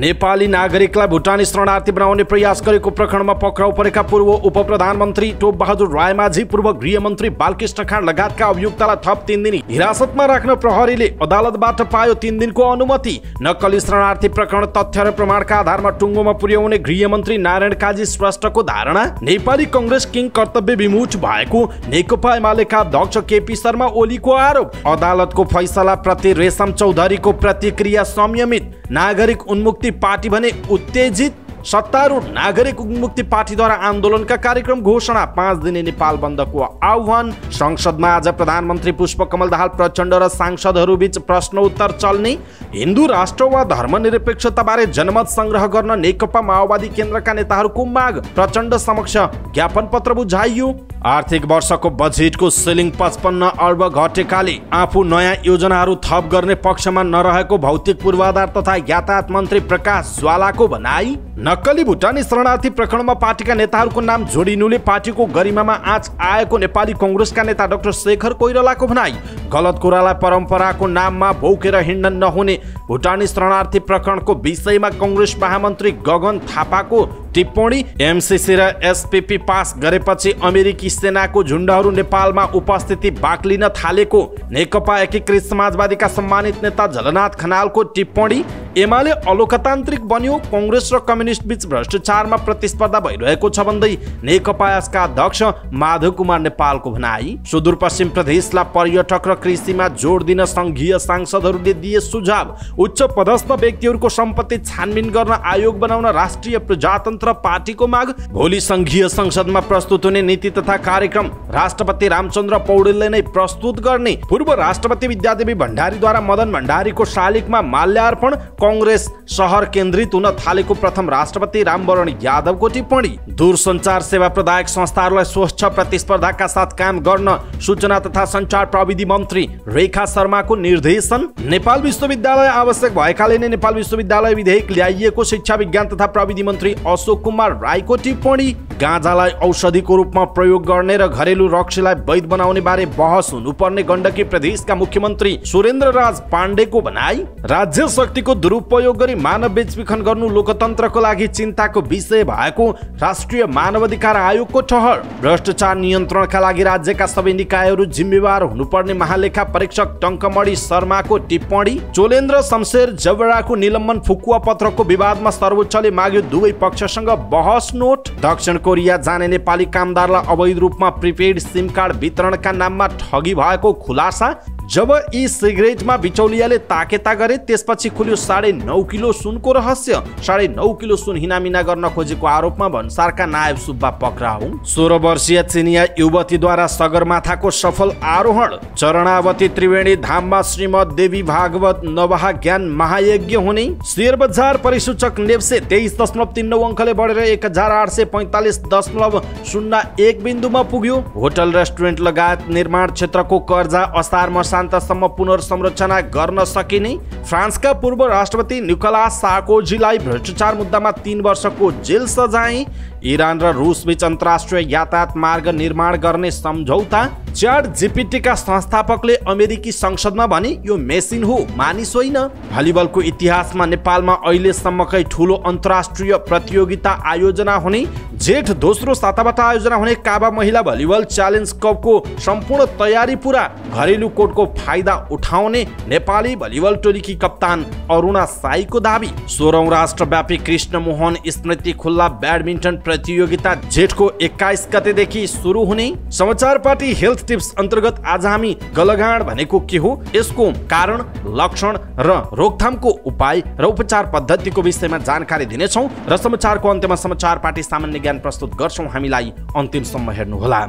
नेपाली नागरिकलाई भुटानी शरणार्थी बनाउने प्रयास गरेको प्रकरणमा पक्राउ परेका पूर्व उप प्रधानमन्त्री टोपबहादुर रायमाझी पूर्व गृहमन्त्री बालकृष्ण खाँड लगायतका अभियुक्तलाई थप तिन दिन हिरासतमा राख्न प्रहरीले अदालतबाट पायो तिन दिनको अनुमति नक्कली शरणार्थी प्रकरण तथ्य र प्रमाणका आधारमा टुङ्गोमा पुर्याउने मन्त्री नारायण काजी श्रेष्ठको धारणा नेपाली कङ्ग्रेस किङ कर्तव्य विमुख भएको नेकपा एमालेका अध्यक्ष केपी शर्मा ओलीको आरोप अदालतको फैसला प्रति रेशम चौधरीको प्रतिक्रिया संयमित नागरिक उन्मुक्ति पार्टी भने उत्तेजित सत्तारूढ नागरिक उन्मुक्ति पार्टीद्वारा आन्दोलनका कार्यक्रम घोषणा पाँच दिने नेपाल बन्दको आह्वान संसदमा आज प्रधानमन्त्री पुष्पकमल दाहाल प्रचण्ड र प्रश्न प्रश्नोत्तर चल्ने हिन्दू राष्ट्र वा धर्मनिरपेक्षताबारे जनमत संग्रह गर्न नेकपा माओवादी केन्द्रका नेताहरूको माग प्रचण्ड समक्ष ज्ञापन पत्र बुझाइयो आर्थिक वर्षको बजेटको सेलिङ पचपन्न अर्ब घटेकाले आफू नयाँ योजनाहरू थप गर्ने पक्षमा नरहेको भौतिक पूर्वाधार तथा यातायात मन्त्री प्रकाश ज्वालाको भनाई नक्कली भुटानी शरणार्थी प्रकरणमा पार्टीका नेताहरूको नाम जोडिनुले पार्टीको गरिमामा आँच आएको नेपाली कङ्ग्रेसका नेता डाक्टर शेखर कोइरालाको भनाई गलत कुरालाई परम्पराको नाममा बोकेर हिँड्न नहुने भुटानी शरणार्थी प्रकरणको विषयमा कङ्ग्रेस महामन्त्री गगन थापाको टिप्पणी एमसिसी र एसपिपी पास गरेपछि अमेरिकी सेनाको झुन्डहरू नेपालमा उपस्थिति बाक्लिन लिन थालेको नेकपा एकीकृत समाजवादीका सम्मानित नेता झलनाथ खनालको टिप्पणी एमाले अलोकतान्त्रिक बन्यो कङ्ग्रेस र कम्युनिस्ट बीच भ्रष्टाचारमा प्रतिस्पर्धा भइरहेको छ भन्दै नेकपा यसका अध्यक्ष माधव कुमार नेपालको भनाई सुदूरपश्चिम प्रदेशलाई पर्यटक र कृषिमा जोड दिन सङ्घीय सांसदहरूले दिए सुझाव उच्च पदस्थ व्यक्तिहरूको सम्पत्ति छानबिन गर्न आयोग बनाउन राष्ट्रिय प्रजातन्त्र मात्र पार्टीको माग भोलि संघीय संसदमा प्रस्तुत हुने नीति तथा कार्यक्रम राष्ट्रपति रामचन्द्र पौडेलले नै प्रस्तुत गर्ने पूर्व राष्ट्रपति विद्यादेवी भण्डारीद्वारा मदन भण्डारीको शालिगमा माल्यार्पण कङ्ग्रेस सहर केन्द्रित हुन थालेको प्रथम राष्ट्रपति रामवरण यादवको टिप्पणी दूरसञ्चार सेवा प्रदायक संस्थाहरूलाई स्वच्छ प्रतिस्पर्धाका साथ काम गर्न सूचना तथा संचार प्रविधि मन्त्री रेखा शर्माको निर्देशन नेपाल विश्वविद्यालय आवश्यक भएकाले नै नेपाल विश्वविद्यालय विधेयक ल्याइएको शिक्षा विज्ञान तथा प्रविधि मन्त्री अशोक कुमार राईको टिप्पणी गाँजालाई औषधिको रूपमा प्रयोग गर्ने र घरेलु रक्सीलाई वैध बनाउने बारे बहस हुनुपर्ने गण्डकी प्रदेशका मुख्यमन्त्री सुरेन्द्र राज पाण्डेको भनाई राज्य शक्तिको दुरुपयोग गरी मानव बेचबिखन गर्नु लोकतन्त्रको लागि चिन्ताको विषय भएको राष्ट्रिय मानवाधिकार आयोगको ठहर भ्रष्टाचार नियन्त्रणका लागि राज्यका सबै निकायहरू जिम्मेवार हुनुपर्ने महालेखा परीक्षक टङ्कमणि शर्माको टिप्पणी चोलेन्द्र शमशेर जबराको निलम्बन फुकुवा पत्रको विवादमा सर्वोच्चले माग्यो दुवै पक्ष बहस नोट दक्षिण कोरिया जाने नेपाली कामदारलाई अवैध रूपमा प्रिपेड सिम कार्ड वितरणका नाममा ठगी भएको खुलासा जब यी सिगरेटमा बिचौलियाले ताकेता गरे त्यसपछि खुल्यो साढे नौ किलो सुनको रहस्य साढे नौ किलो सुन हिनामिना गर्न खोजेको आरोपमा भन्सारका नायब सुब्बा पक्रा हुन् सोह्र वर्षीय चिनिया युवतीद्वारा सगरमाथाको सफल आरोहण चरणावती त्रिवेणी धाममा श्रीमद देवी भागवत नवहा ज्ञान महायज्ञ हुने शेयर बजार परिसूचक नेप्से तेइस दशमलव तिन नौ अङ्कले बढेर एक हजार आठ सय पैँतालिस दशमलव शून्य एक बिन्दुमा पुग्यो होटल रेस्टुरेन्ट लगायत निर्माण क्षेत्रको कर्जा असार मसार शान्तसम्म पुनर्संरचना गर्न सकिने फ्रान्सका पूर्व राष्ट्रपति निकोला साकोजीलाई भ्रष्टाचार मुद्दामा तिन वर्षको जेल सजाय इरान र रुसबीच अन्तर्राष्ट्रिय यातायात मार्ग निर्माण गर्ने सम्झौता च्याट जिपिटीका संस्थापकले अमेरिकी संसदमा भने यो मेसिन हो मानिस होइन भलिबलको इतिहासमा नेपालमा अहिलेसम्मकै ठुलो अन्तर्राष्ट्रिय प्रतियोगिता आयोजना हुने जेठ दोस्रो साताबाट आयोजना हुने काबा महिला भलिबल च्यालेन्ज कपको सम्पूर्ण तयारी पुरा घरेलु कोडको फाइदा उठाउने नेपाली भलिबल टोलीकी कप्तान अरुणा साईको दावी सोह्रौँ राष्ट्रव्यापी कृष्णमोहन स्मृति खुल्ला ब्याडमिन्टन प्रतियोगिता जेठको एक्काइस गतेदेखि सुरु हुने समाचार पार्टी हेल्थ टिप्स अन्तर्गत आज हामी गलगाड भनेको के हो यसको कारण लक्षण र रोकथामको उपाय र उपचार पद्धतिको विषयमा जानकारी दिनेछौँ र समाचारको अन्त्यमा समाचार पार्टी सामान्य ज्ञान प्रस्तुत गर्छौँ हामीलाई अन्तिमसम्म हेर्नुहोला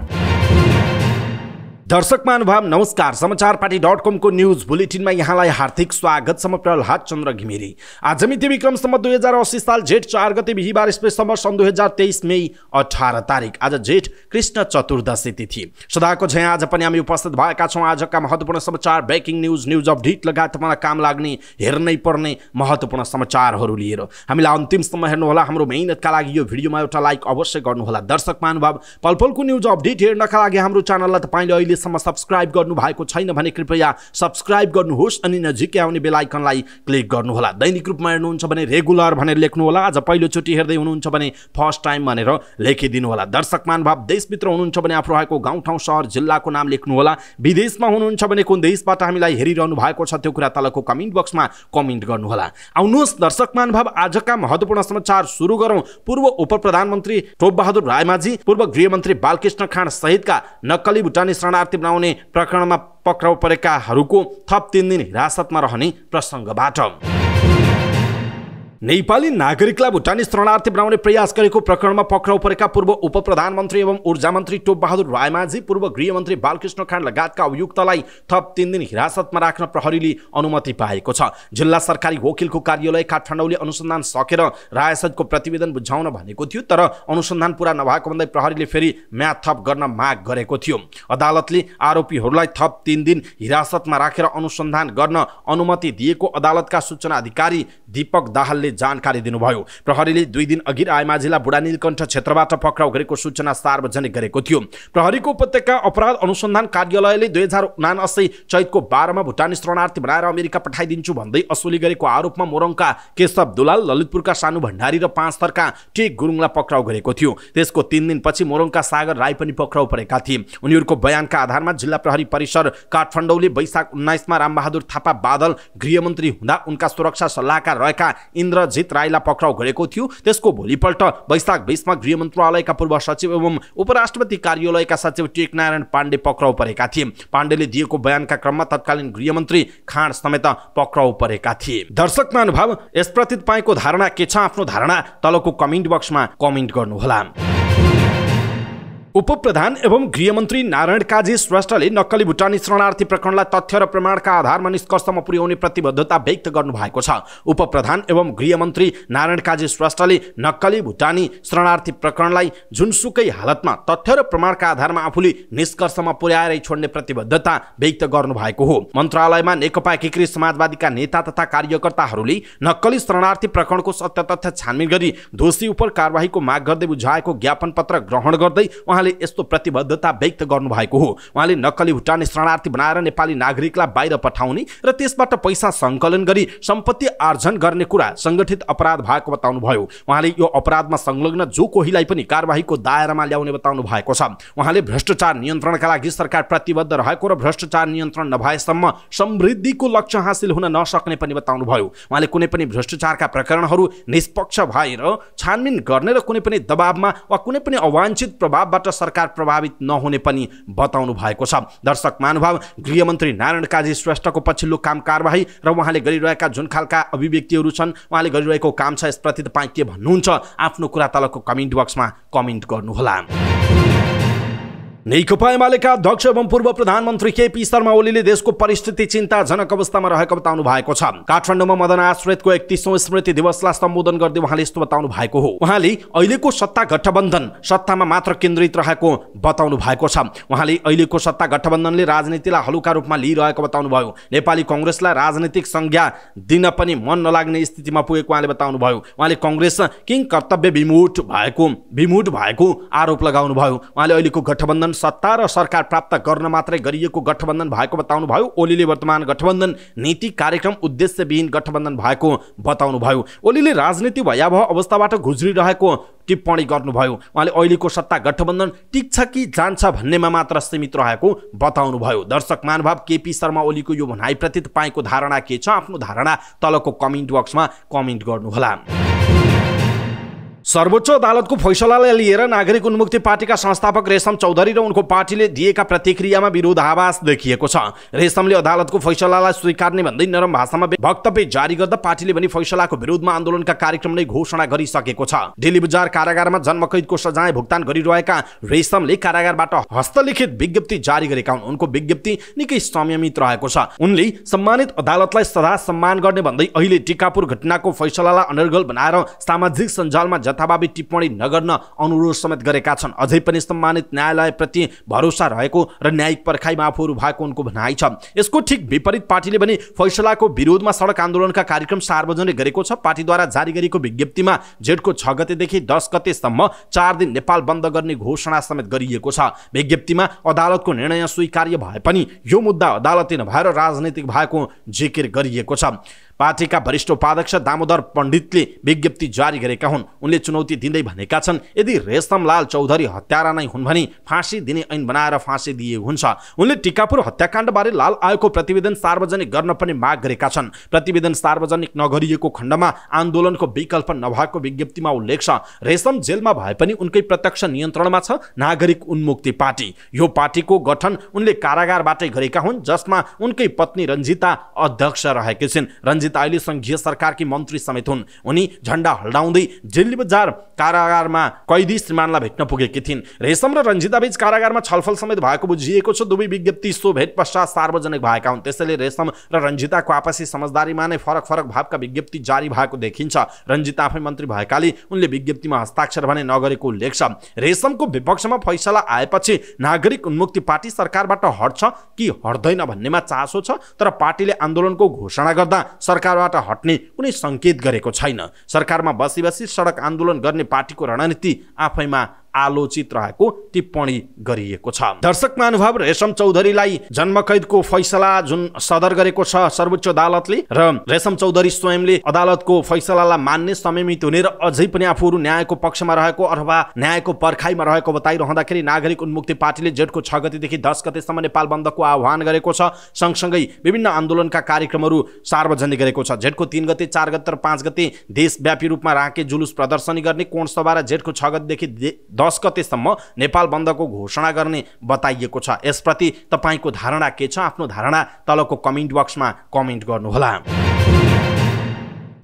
दर्शक महानुभाव नमस्कार समाचार पार्टी डट कमको न्युज बुलेटिनमा यहाँलाई हार्दिक स्वागत छ म प्रहलाद चन्द्र घिमिरे आज मिति विक्रमसम्म दुई हजार अस्सी साल जेठ चार गते बिहिबार स्पेसम्म सन् दुई हजार तेइस मई अठार तारिक आज जेठ कृष्ण चतुर्दशी तिथि सदाको झै आज पनि हामी उपस्थित भएका छौँ आजका महत्वपूर्ण समाचार ब्रेकिङ न्युज न्युज अपडेट लगायत मलाई काम लाग्ने हेर्नै पर्ने महत्त्वपूर्ण समाचारहरू लिएर हामीलाई अन्तिमसम्म हेर्नुहोला हाम्रो मेहनतका लागि यो भिडियोमा एउटा लाइक अवश्य गर्नुहोला दर्शक महानुभाव पलपलको न्युज अपडेट हेर्नका लागि हाम्रो च्यानललाई तपाईँले अहिले अहिलेसम्म सब्सक्राइब गर्नु भएको छैन भने कृपया सब्सक्राइब गर्नुहोस् अनि नजिकै आउने बेलायकनलाई क्लिक गर्नुहोला दैनिक रूपमा हेर्नुहुन्छ भने रेगुलर भनेर लेख्नुहोला आज पहिलोचोटि हेर्दै हुनुहुन्छ भने फर्स्ट टाइम भनेर लेखिदिनुहोला दर्शक महानुभाव देशभित्र हुनुहुन्छ भने आफू रहेको गाउँठाउँ सहर जिल्लाको नाम लेख्नुहोला विदेशमा हुनुहुन्छ भने कुन देशबाट हामीलाई हेरिरहनु भएको छ त्यो कुरा तलको कमेन्ट बक्समा कमेन्ट गर्नुहोला आउनुहोस् दर्शक महानुभाव आजका महत्त्वपूर्ण समाचार सुरु गरौँ पूर्व उप प्रधानमन्त्री बहादुर रायमाझी पूर्व गृहमन्त्री बालकृष्ण खाँड सहितका नक्कली भुटानी शरणार्थी शरणार्थी बनाउने प्रकरणमा पक्राउ परेकाहरूको थप तिन दिन हिरासतमा रहने प्रसङ्गबाट नेपाली नागरिकलाई भुटानी शरणार्थी बनाउने प्रयास गरेको प्रकरणमा पक्राउ परेका पूर्व उप प्रधानमन्त्री एवं ऊर्जा मन्त्री टोप बहादुर रायमाझी पूर्व गृहमन्त्री बालकृष्ण खाँड लगायतका अभियुक्तलाई थप तिन दिन हिरासतमा राख्न प्रहरीले अनुमति पाएको छ जिल्ला सरकारी वकिलको कार्यालय काठमाडौँले अनुसन्धान सकेर रायसदको प्रतिवेदन बुझाउन भनेको थियो तर अनुसन्धान पुरा नभएको भन्दै प्रहरीले फेरि म्याद थप गर्न माग गरेको थियो अदालतले आरोपीहरूलाई थप तिन दिन हिरासतमा राखेर अनुसन्धान गर्न अनुमति दिएको अदालतका सूचना अधिकारी दिपक दाहालले प्रहरीले जानकारी दिनुभयो प्रहरीले दुई दिन अघि रायमा बुढा बुढानीलकण्ठ क्षेत्रबाट पक्राउ गरेको सूचना सार्वजनिक गरेको थियो प्रहरीको उपत्यका अपराध अनुसन्धान कार्यालयले दुई हजार उनासी चैतको बाह्रमा भुटानी शरणार्थी बनाएर अमेरिका पठाइदिन्छु भन्दै असुली गरेको आरोपमा मोरङका केशव दुलाल ललितपुरका सानु भण्डारी र पाँच थरका टेक गुरुङलाई पक्राउ गरेको थियो त्यसको तिन दिनपछि मोरङका सागर राई पनि पक्राउ परेका थिए उनीहरूको बयानका आधारमा जिल्ला प्रहरी परिसर काठमाडौँले वैशाख उन्नाइसमा रामबहादुर थापा बादल गृहमन्त्री हुँदा उनका सुरक्षा सल्लाहकार रहेका इन्द्र इन्द्रजित राईलाई पक्राउ गरेको थियो त्यसको भोलिपल्ट वैशाख बिसमा गृह मन्त्रालयका पूर्व सचिव एवं उपराष्ट्रपति कार्यालयका सचिव टेकनारायण पाण्डे पक्राउ परेका थिए पाण्डेले दिएको बयानका क्रममा तत्कालीन गृह मन्त्री खाँड समेत पक्राउ परेका थिए दर्शक महानुभाव यसप्रति तपाईँको धारणा के छ आफ्नो धारणा तलको कमेन्ट बक्समा कमेन्ट गर्नुहोला उपप्रधान एवं गृहमन्त्री नारायण काजी श्रेष्ठले नक्कली भुटानी शरणार्थी प्रकरणलाई तथ्य र प्रमाणका आधारमा निष्कर्षमा पुर्याउने प्रतिबद्धता व्यक्त गर्नुभएको छ उपप्रधान एवं गृहमन्त्री नारायण काजी श्रेष्ठले नक्कली भुटानी शरणार्थी प्रकरणलाई जुनसुकै हालतमा तथ्य र प्रमाणका आधारमा आफूले निष्कर्षमा पुर्याएरै छोड्ने प्रतिबद्धता व्यक्त गर्नु भएको हो मन्त्रालयमा नेकपा एकीकृत समाजवादीका नेता तथा कार्यकर्ताहरूले नक्कली शरणार्थी प्रकरणको सत्य तथ्य छानबिन गरी दोषी उप कारवाहीको माग गर्दै बुझाएको ज्ञापन पत्र ग्रहण गर्दै उहाँले उहाँले यस्तो प्रतिबद्धता व्यक्त गर्नुभएको हो उहाँले नक्कली भुटाने शरणार्थी बनाएर नेपाली नागरिकलाई बाहिर पठाउने र त्यसबाट पैसा सङ्कलन गरी सम्पत्ति आर्जन गर्ने कुरा सङ्गठित अपराध भएको बताउनुभयो उहाँले यो अपराधमा संलग्न जो कोहीलाई पनि कारवाहीको दायरामा ल्याउने बताउनु भएको छ उहाँले भ्रष्टाचार नियन्त्रणका लागि सरकार प्रतिबद्ध रहेको र भ्रष्टाचार नियन्त्रण नभएसम्म समृद्धिको लक्ष्य हासिल हुन नसक्ने पनि बताउनुभयो उहाँले कुनै पनि भ्रष्टाचारका प्रकरणहरू निष्पक्ष भएर छानबिन गर्ने र कुनै पनि दबावमा वा कुनै पनि अवांछित प्रभावबाट सरकार प्रभावित नहुने पनि बताउनु भएको छ दर्शक महानुभाव गृहमन्त्री नारायण काजी श्रेष्ठको पछिल्लो काम कारवाही र उहाँले गरिरहेका जुन खालका अभिव्यक्तिहरू छन् उहाँले गरिरहेको काम छ यसप्रति तपाईँ के भन्नुहुन्छ आफ्नो कुरा तलको कमेन्ट बक्समा कमेन्ट गर्नुहोला नेकपा एमालेका अध्यक्ष एवं पूर्व प्रधानमन्त्री केपी शर्मा ओलीले देशको परिस्थिति चिन्ताजनक अवस्थामा रहेको बताउनु भएको छ काठमाडौँमा मदन आश्रितको एकतिसौँ स्मृति दिवसलाई सम्बोधन गर्दै उहाँले यस्तो बताउनु भएको हो उहाँले अहिलेको सत्ता गठबन्धन सत्तामा मात्र केन्द्रित रहेको बताउनु भएको छ उहाँले अहिलेको सत्ता गठबन्धनले राजनीतिलाई हलुका रूपमा लिइरहेको बताउनुभयो नेपाली कङ्ग्रेसलाई राजनीतिक संज्ञा दिन पनि मन नलाग्ने स्थितिमा पुगेको उहाँले बताउनुभयो उहाँले कङ्ग्रेस किङ कर्तव्य विमुट भएको विमुट भएको आरोप लगाउनुभयो उहाँले अहिलेको गठबन्धन सत्ता र सरकार प्राप्त गर्न मात्रै गरिएको गठबन्धन भएको बताउनुभयो ओलीले वर्तमान गठबन्धन नीति कार्यक्रम उद्देश्यविहीन गठबन्धन भएको बताउनुभयो ओलीले राजनीति भयावह अवस्थाबाट गुज्रिरहेको टिप्पणी गर्नुभयो उहाँले अहिलेको सत्ता गठबन्धन टिक्छ कि जान्छ भन्नेमा मात्र सीमित रहेको बताउनुभयो दर्शक महानुभाव केपी शर्मा ओलीको यो भनाइप्रति तपाईँको धारणा के छ आफ्नो धारणा तलको कमेन्ट बक्समा कमेन्ट गर्नुहोला सर्वोच्च अदालतको फैसलालाई लिएर नागरिक उन्मुक्ति पार्टीका संस्थापक रेशम चौधरी र उनको पार्टीले दिएका प्रतिक्रियामा विरोध विरोधाभास देखिएको छ रेशमले अदालतको फैसलालाई स्वीकार्ने भन्दै नरम भाषामा वक्तव्य जारी गर्दा पार्टीले भने फैसलाको विरोधमा आन्दोलनका कार्यक्रम नै घोषणा गरिसकेको छ दिल्ली बजार कारागारमा जन्मकैदको सजाय भुक्तान गरिरहेका रेशमले कारागारबाट हस्तलिखित विज्ञप्ति जारी गरेका हुन् उनको विज्ञप्ति निकै संयमित रहेको छ उनले सम्मानित अदालतलाई सदा सम्मान गर्ने भन्दै अहिले टिकापुर घटनाको फैसलालाई अनर्गल बनाएर सामाजिक सञ्जालमा जथाभावी टिप्पणी नगर्न अनुरोध समेत गरेका छन् अझै पनि सम्मानित न्यायालयप्रति भरोसा रहेको र न्यायिक पर्खाइमा आफूहरू भएको उनको भनाइ छ यसको ठिक विपरीत पार्टीले पनि फैसलाको विरोधमा सडक आन्दोलनका कार्यक्रम सार्वजनिक गरेको छ पार्टीद्वारा जारी गरिएको विज्ञप्तिमा जेठको छ गतेदेखि दस गतेसम्म चार दिन नेपाल बन्द गर्ने घोषणा समेत गरिएको छ विज्ञप्तिमा अदालतको निर्णय स्वीकार्य भए पनि यो मुद्दा अदालती नभएर राजनैतिक भएको जिकिर गरिएको छ पार्टीका वरिष्ठ उपाध्यक्ष दामोदर पण्डितले विज्ञप्ति जारी गरेका हुन् उनले चुनौती दिँदै भनेका छन् यदि रेशमलाल चौधरी हत्यारा नै हुन् भने फाँसी दिने ऐन बनाएर फाँसी दिएको हुन्छ उनले टिकापुर हत्याकाण्डबारे लाल आयोगको प्रतिवेदन सार्वजनिक गर्न पनि माग गरेका छन् प्रतिवेदन सार्वजनिक नगरिएको खण्डमा आन्दोलनको विकल्प नभएको विज्ञप्तिमा उल्लेख छ रेशम जेलमा भए पनि उनकै प्रत्यक्ष नियन्त्रणमा छ नागरिक उन्मुक्ति पार्टी यो पार्टीको गठन उनले कारागारबाटै गरेका हुन् जसमा उनकै पत्नी रञ्जिता अध्यक्ष रहेकी छिन् रञ्जित संघीय सङ्घीय सरकारकी मन्त्री समेत हुन् उनी झन्डा हल्डाउँदै दिल्ली बजार कारागारमा कैदी श्रीमानलाई भेट्न पुगेकी थिइन् रेशम र बीच कारागारमा छलफल समेत भएको बुझिएको छ दुवै विज्ञप्ति सो भेट पश्चात सार्वजनिक भएका हुन् त्यसैले रेशम र रञ्जिताको आपसी समझदारीमा नै फरक फरक भावका विज्ञप्ति जारी भएको देखिन्छ रन्जिता आफै मन्त्री भएकाले उनले विज्ञप्तिमा हस्ताक्षर भने नगरेको उल्लेख छ रेशमको विपक्षमा फैसला आएपछि नागरिक उन्मुक्ति पार्टी सरकारबाट हट्छ कि हट्दैन भन्नेमा चासो छ तर पार्टीले आन्दोलनको घोषणा गर्दा सरकारबाट हट्ने कुनै सङ्केत गरेको छैन सरकारमा बसी बसी सडक आन्दोलन गर्ने पार्टीको रणनीति आफैमा आलोचित रहेको टिप्पणी गरिएको छ दर्शक महानुभाव रेशम चौधरीलाई जन्म फैसला जुन सदर गरेको छ सर्वोच्च अदालतले र रेशम चौधरी स्वयंले अदालतको फैसलालाई मान्ने समयमित हुने र अझै पनि आफूहरू न्यायको पक्षमा रहेको अथवा न्यायको पर्खाइमा रहेको बताइरहँदाखेरि नागरिक उन्मुक्ति पार्टीले जेठको छ गतिदेखि दस गतेसम्म नेपाल बन्दको आह्वान गरेको छ सँगसँगै विभिन्न आन्दोलनका कार्यक्रमहरू सार्वजनिक गरेको छ जेठको तिन गते चार गते र पाँच गते देशव्यापी रूपमा राखे जुलुस प्रदर्शनी गर्ने कोण सभा र जेठको छ गतेदेखि दस दस गतेसम्म नेपाल बन्दको घोषणा गर्ने बताइएको छ यसप्रति तपाईँको धारणा के छ आफ्नो धारणा तलको कमेन्ट बक्समा कमेन्ट गर्नुहोला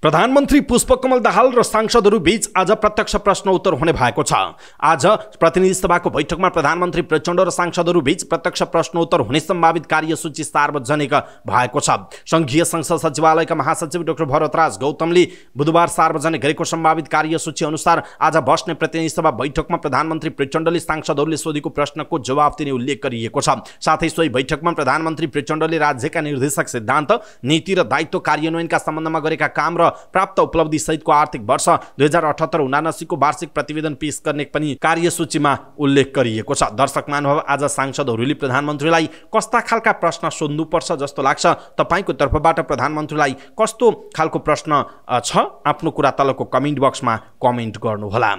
प्रधानमन्त्री पुष्पकमल दाहाल र सांसदहरू बीच आज प्रत्यक्ष प्रश्न उत्तर हुने भएको छ आज प्रतिनिधि सभाको बैठकमा प्रधानमन्त्री प्रचण्ड र सांसदहरू बीच प्रत्यक्ष प्रश्न उत्तर हुने सम्भावित कार्यसूची सार्वजनिक भएको छ संघीय संसद सचिवालयका महासचिव डाक्टर भरतराज गौतमले बुधबार सार्वजनिक गरेको सम्भावित कार्यसूची अनुसार आज बस्ने प्रतिनिधि सभा बैठकमा प्रधानमन्त्री प्रचण्डले सांसदहरूले सोधेको प्रश्नको जवाफ दिने उल्लेख गरिएको छ साथै सोही बैठकमा प्रधानमन्त्री प्रचण्डले राज्यका निर्देशक सिद्धान्त नीति र दायित्व कार्यान्वयनका सम्बन्धमा गरेका काम र प्राप्त उपलब्धि सहितको आर्थिक वर्ष दुई हजार अठहत्तर उनासीको वार्षिक प्रतिवेदन पेश गर्ने पनि कार्यसूचीमा उल्लेख गरिएको छ दर्शक महानुभाव आज सांसदहरूले प्रधानमन्त्रीलाई कस्ता खालका प्रश्न सोध्नुपर्छ जस्तो लाग्छ तपाईँको तर्फबाट प्रधानमन्त्रीलाई कस्तो खालको प्रश्न छ आफ्नो कुरा तलको कमेन्ट बक्समा कमेन्ट गर्नुहोला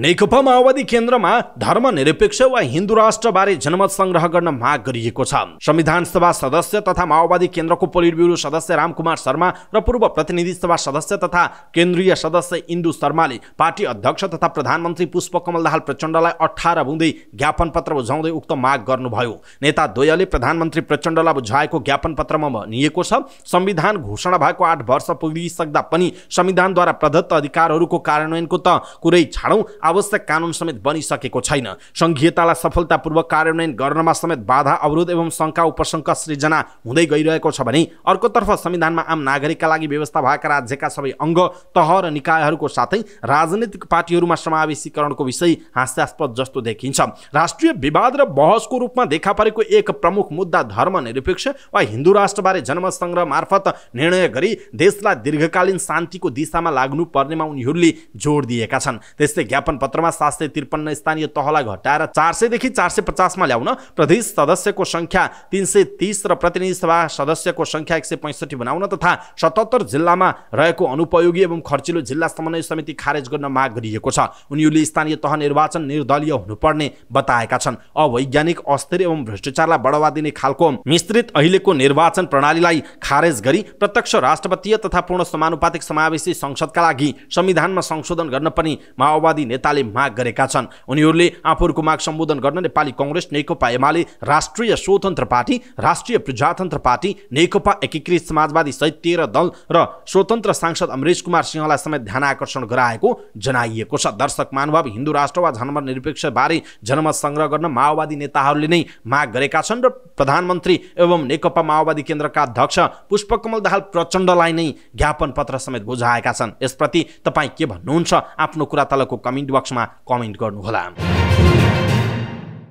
नेकपा माओवादी केन्द्रमा धर्मनिरपेक्ष वा हिन्दू राष्ट्रबारे जनमत संग्रह गर्न माग गरिएको छ संविधान सभा सदस्य तथा माओवादी केन्द्रको पोलिट ब्युरो सदस्य रामकुमार शर्मा र पूर्व प्रतिनिधि सभा सदस्य तथा केन्द्रीय सदस्य इन्दु शर्माले पार्टी अध्यक्ष तथा प्रधानमन्त्री पुष्पकमल दाहाल प्रचण्डलाई अठार बुँदै ज्ञापन पत्र बुझाउँदै उक्त माग गर्नुभयो नेता द्वयले प्रधानमन्त्री प्रचण्डलाई बुझाएको ज्ञापन पत्रमा भनिएको छ संविधान घोषणा भएको आठ वर्ष पुगिसक्दा पनि संविधानद्वारा प्रदत्त अधिकारहरूको कार्यान्वयनको त कुरै छाडौँ आवश्यक कानुन समेत बनिसकेको छैन सङ्घीयतालाई सफलतापूर्वक कार्यान्वयन गर्नमा समेत बाधा अवरोध एवं शङ्का उपशङ्का सृजना हुँदै गइरहेको छ भने अर्कोतर्फ संविधानमा आम नागरिकका लागि व्यवस्था भएका राज्यका सबै अङ्ग तह र निकायहरूको साथै राजनैतिक पार्टीहरूमा समावेशीकरणको विषय हास्यास्पद जस्तो देखिन्छ राष्ट्रिय विवाद र बहसको रूपमा देखा परेको एक प्रमुख मुद्दा धर्मनिरपेक्ष वा हिन्दू राष्ट्रबारे जनमतसङ्ग्रह मार्फत निर्णय गरी देशलाई दीर्घकालीन शान्तिको दिशामा लाग्नु पर्नेमा उनीहरूले जोड दिएका छन् त्यस्तै ज्ञापन पत्रमा सात सय त्रिपन्न स्थानीय तहलाई घटाएर चार सयदेखि चार सय पचासमा ल्याउन प्रदेश सदस्यको सङ्ख्या तिन सय तिस र प्रतिनिधि सभा सदस्यको सङ्ख्या एक सय पैँसठी बनाउन तथा सतहत्तर जिल्लामा रहेको अनुपयोगी एवं खर्चिलो जिल्ला समन्वय समिति खारेज गर्न माग गरिएको छ उनीहरूले स्थानीय तह निर्वाचन निर्दलीय हुनुपर्ने बताएका छन् अवैज्ञानिक अस्थिर एवं भ्रष्टाचारलाई बढावा दिने खालको मिश्रित अहिलेको निर्वाचन प्रणालीलाई खारेज गरी प्रत्यक्ष राष्ट्रपतीय तथा पूर्ण समानुपातिक समावेशी संसदका लागि संविधानमा संशोधन गर्न पनि माओवादी नेताले माग गरेका छन् उनीहरूले आफूहरूको माग सम्बोधन गर्न नेपाली कङ्ग्रेस नेकपा एमाले राष्ट्रिय स्वतन्त्र पार्टी राष्ट्रिय प्रजातन्त्र पार्टी नेकपा एकीकृत समाजवादी सहित तेह्र दल र स्वतन्त्र सांसद अमरेश कुमार सिंहलाई समेत ध्यान आकर्षण गराएको जनाइएको छ दर्शक मानुभाव हिन्दू राष्ट्र वा धर्मनिरपेक्षबारे बारे जनमत सङ्ग्रह गर्न माओवादी नेताहरूले नै माग गरेका छन् र प्रधानमन्त्री एवं नेकपा माओवादी केन्द्रका अध्यक्ष पुष्पकमल दाहाल प्रचण्डलाई नै ज्ञापन पत्र समेत बुझाएका छन् यसप्रति तपाईँ के भन्नुहुन्छ आफ्नो कुरा तलको कमेन्ट बक्समा कमेन्ट गर्नुहोला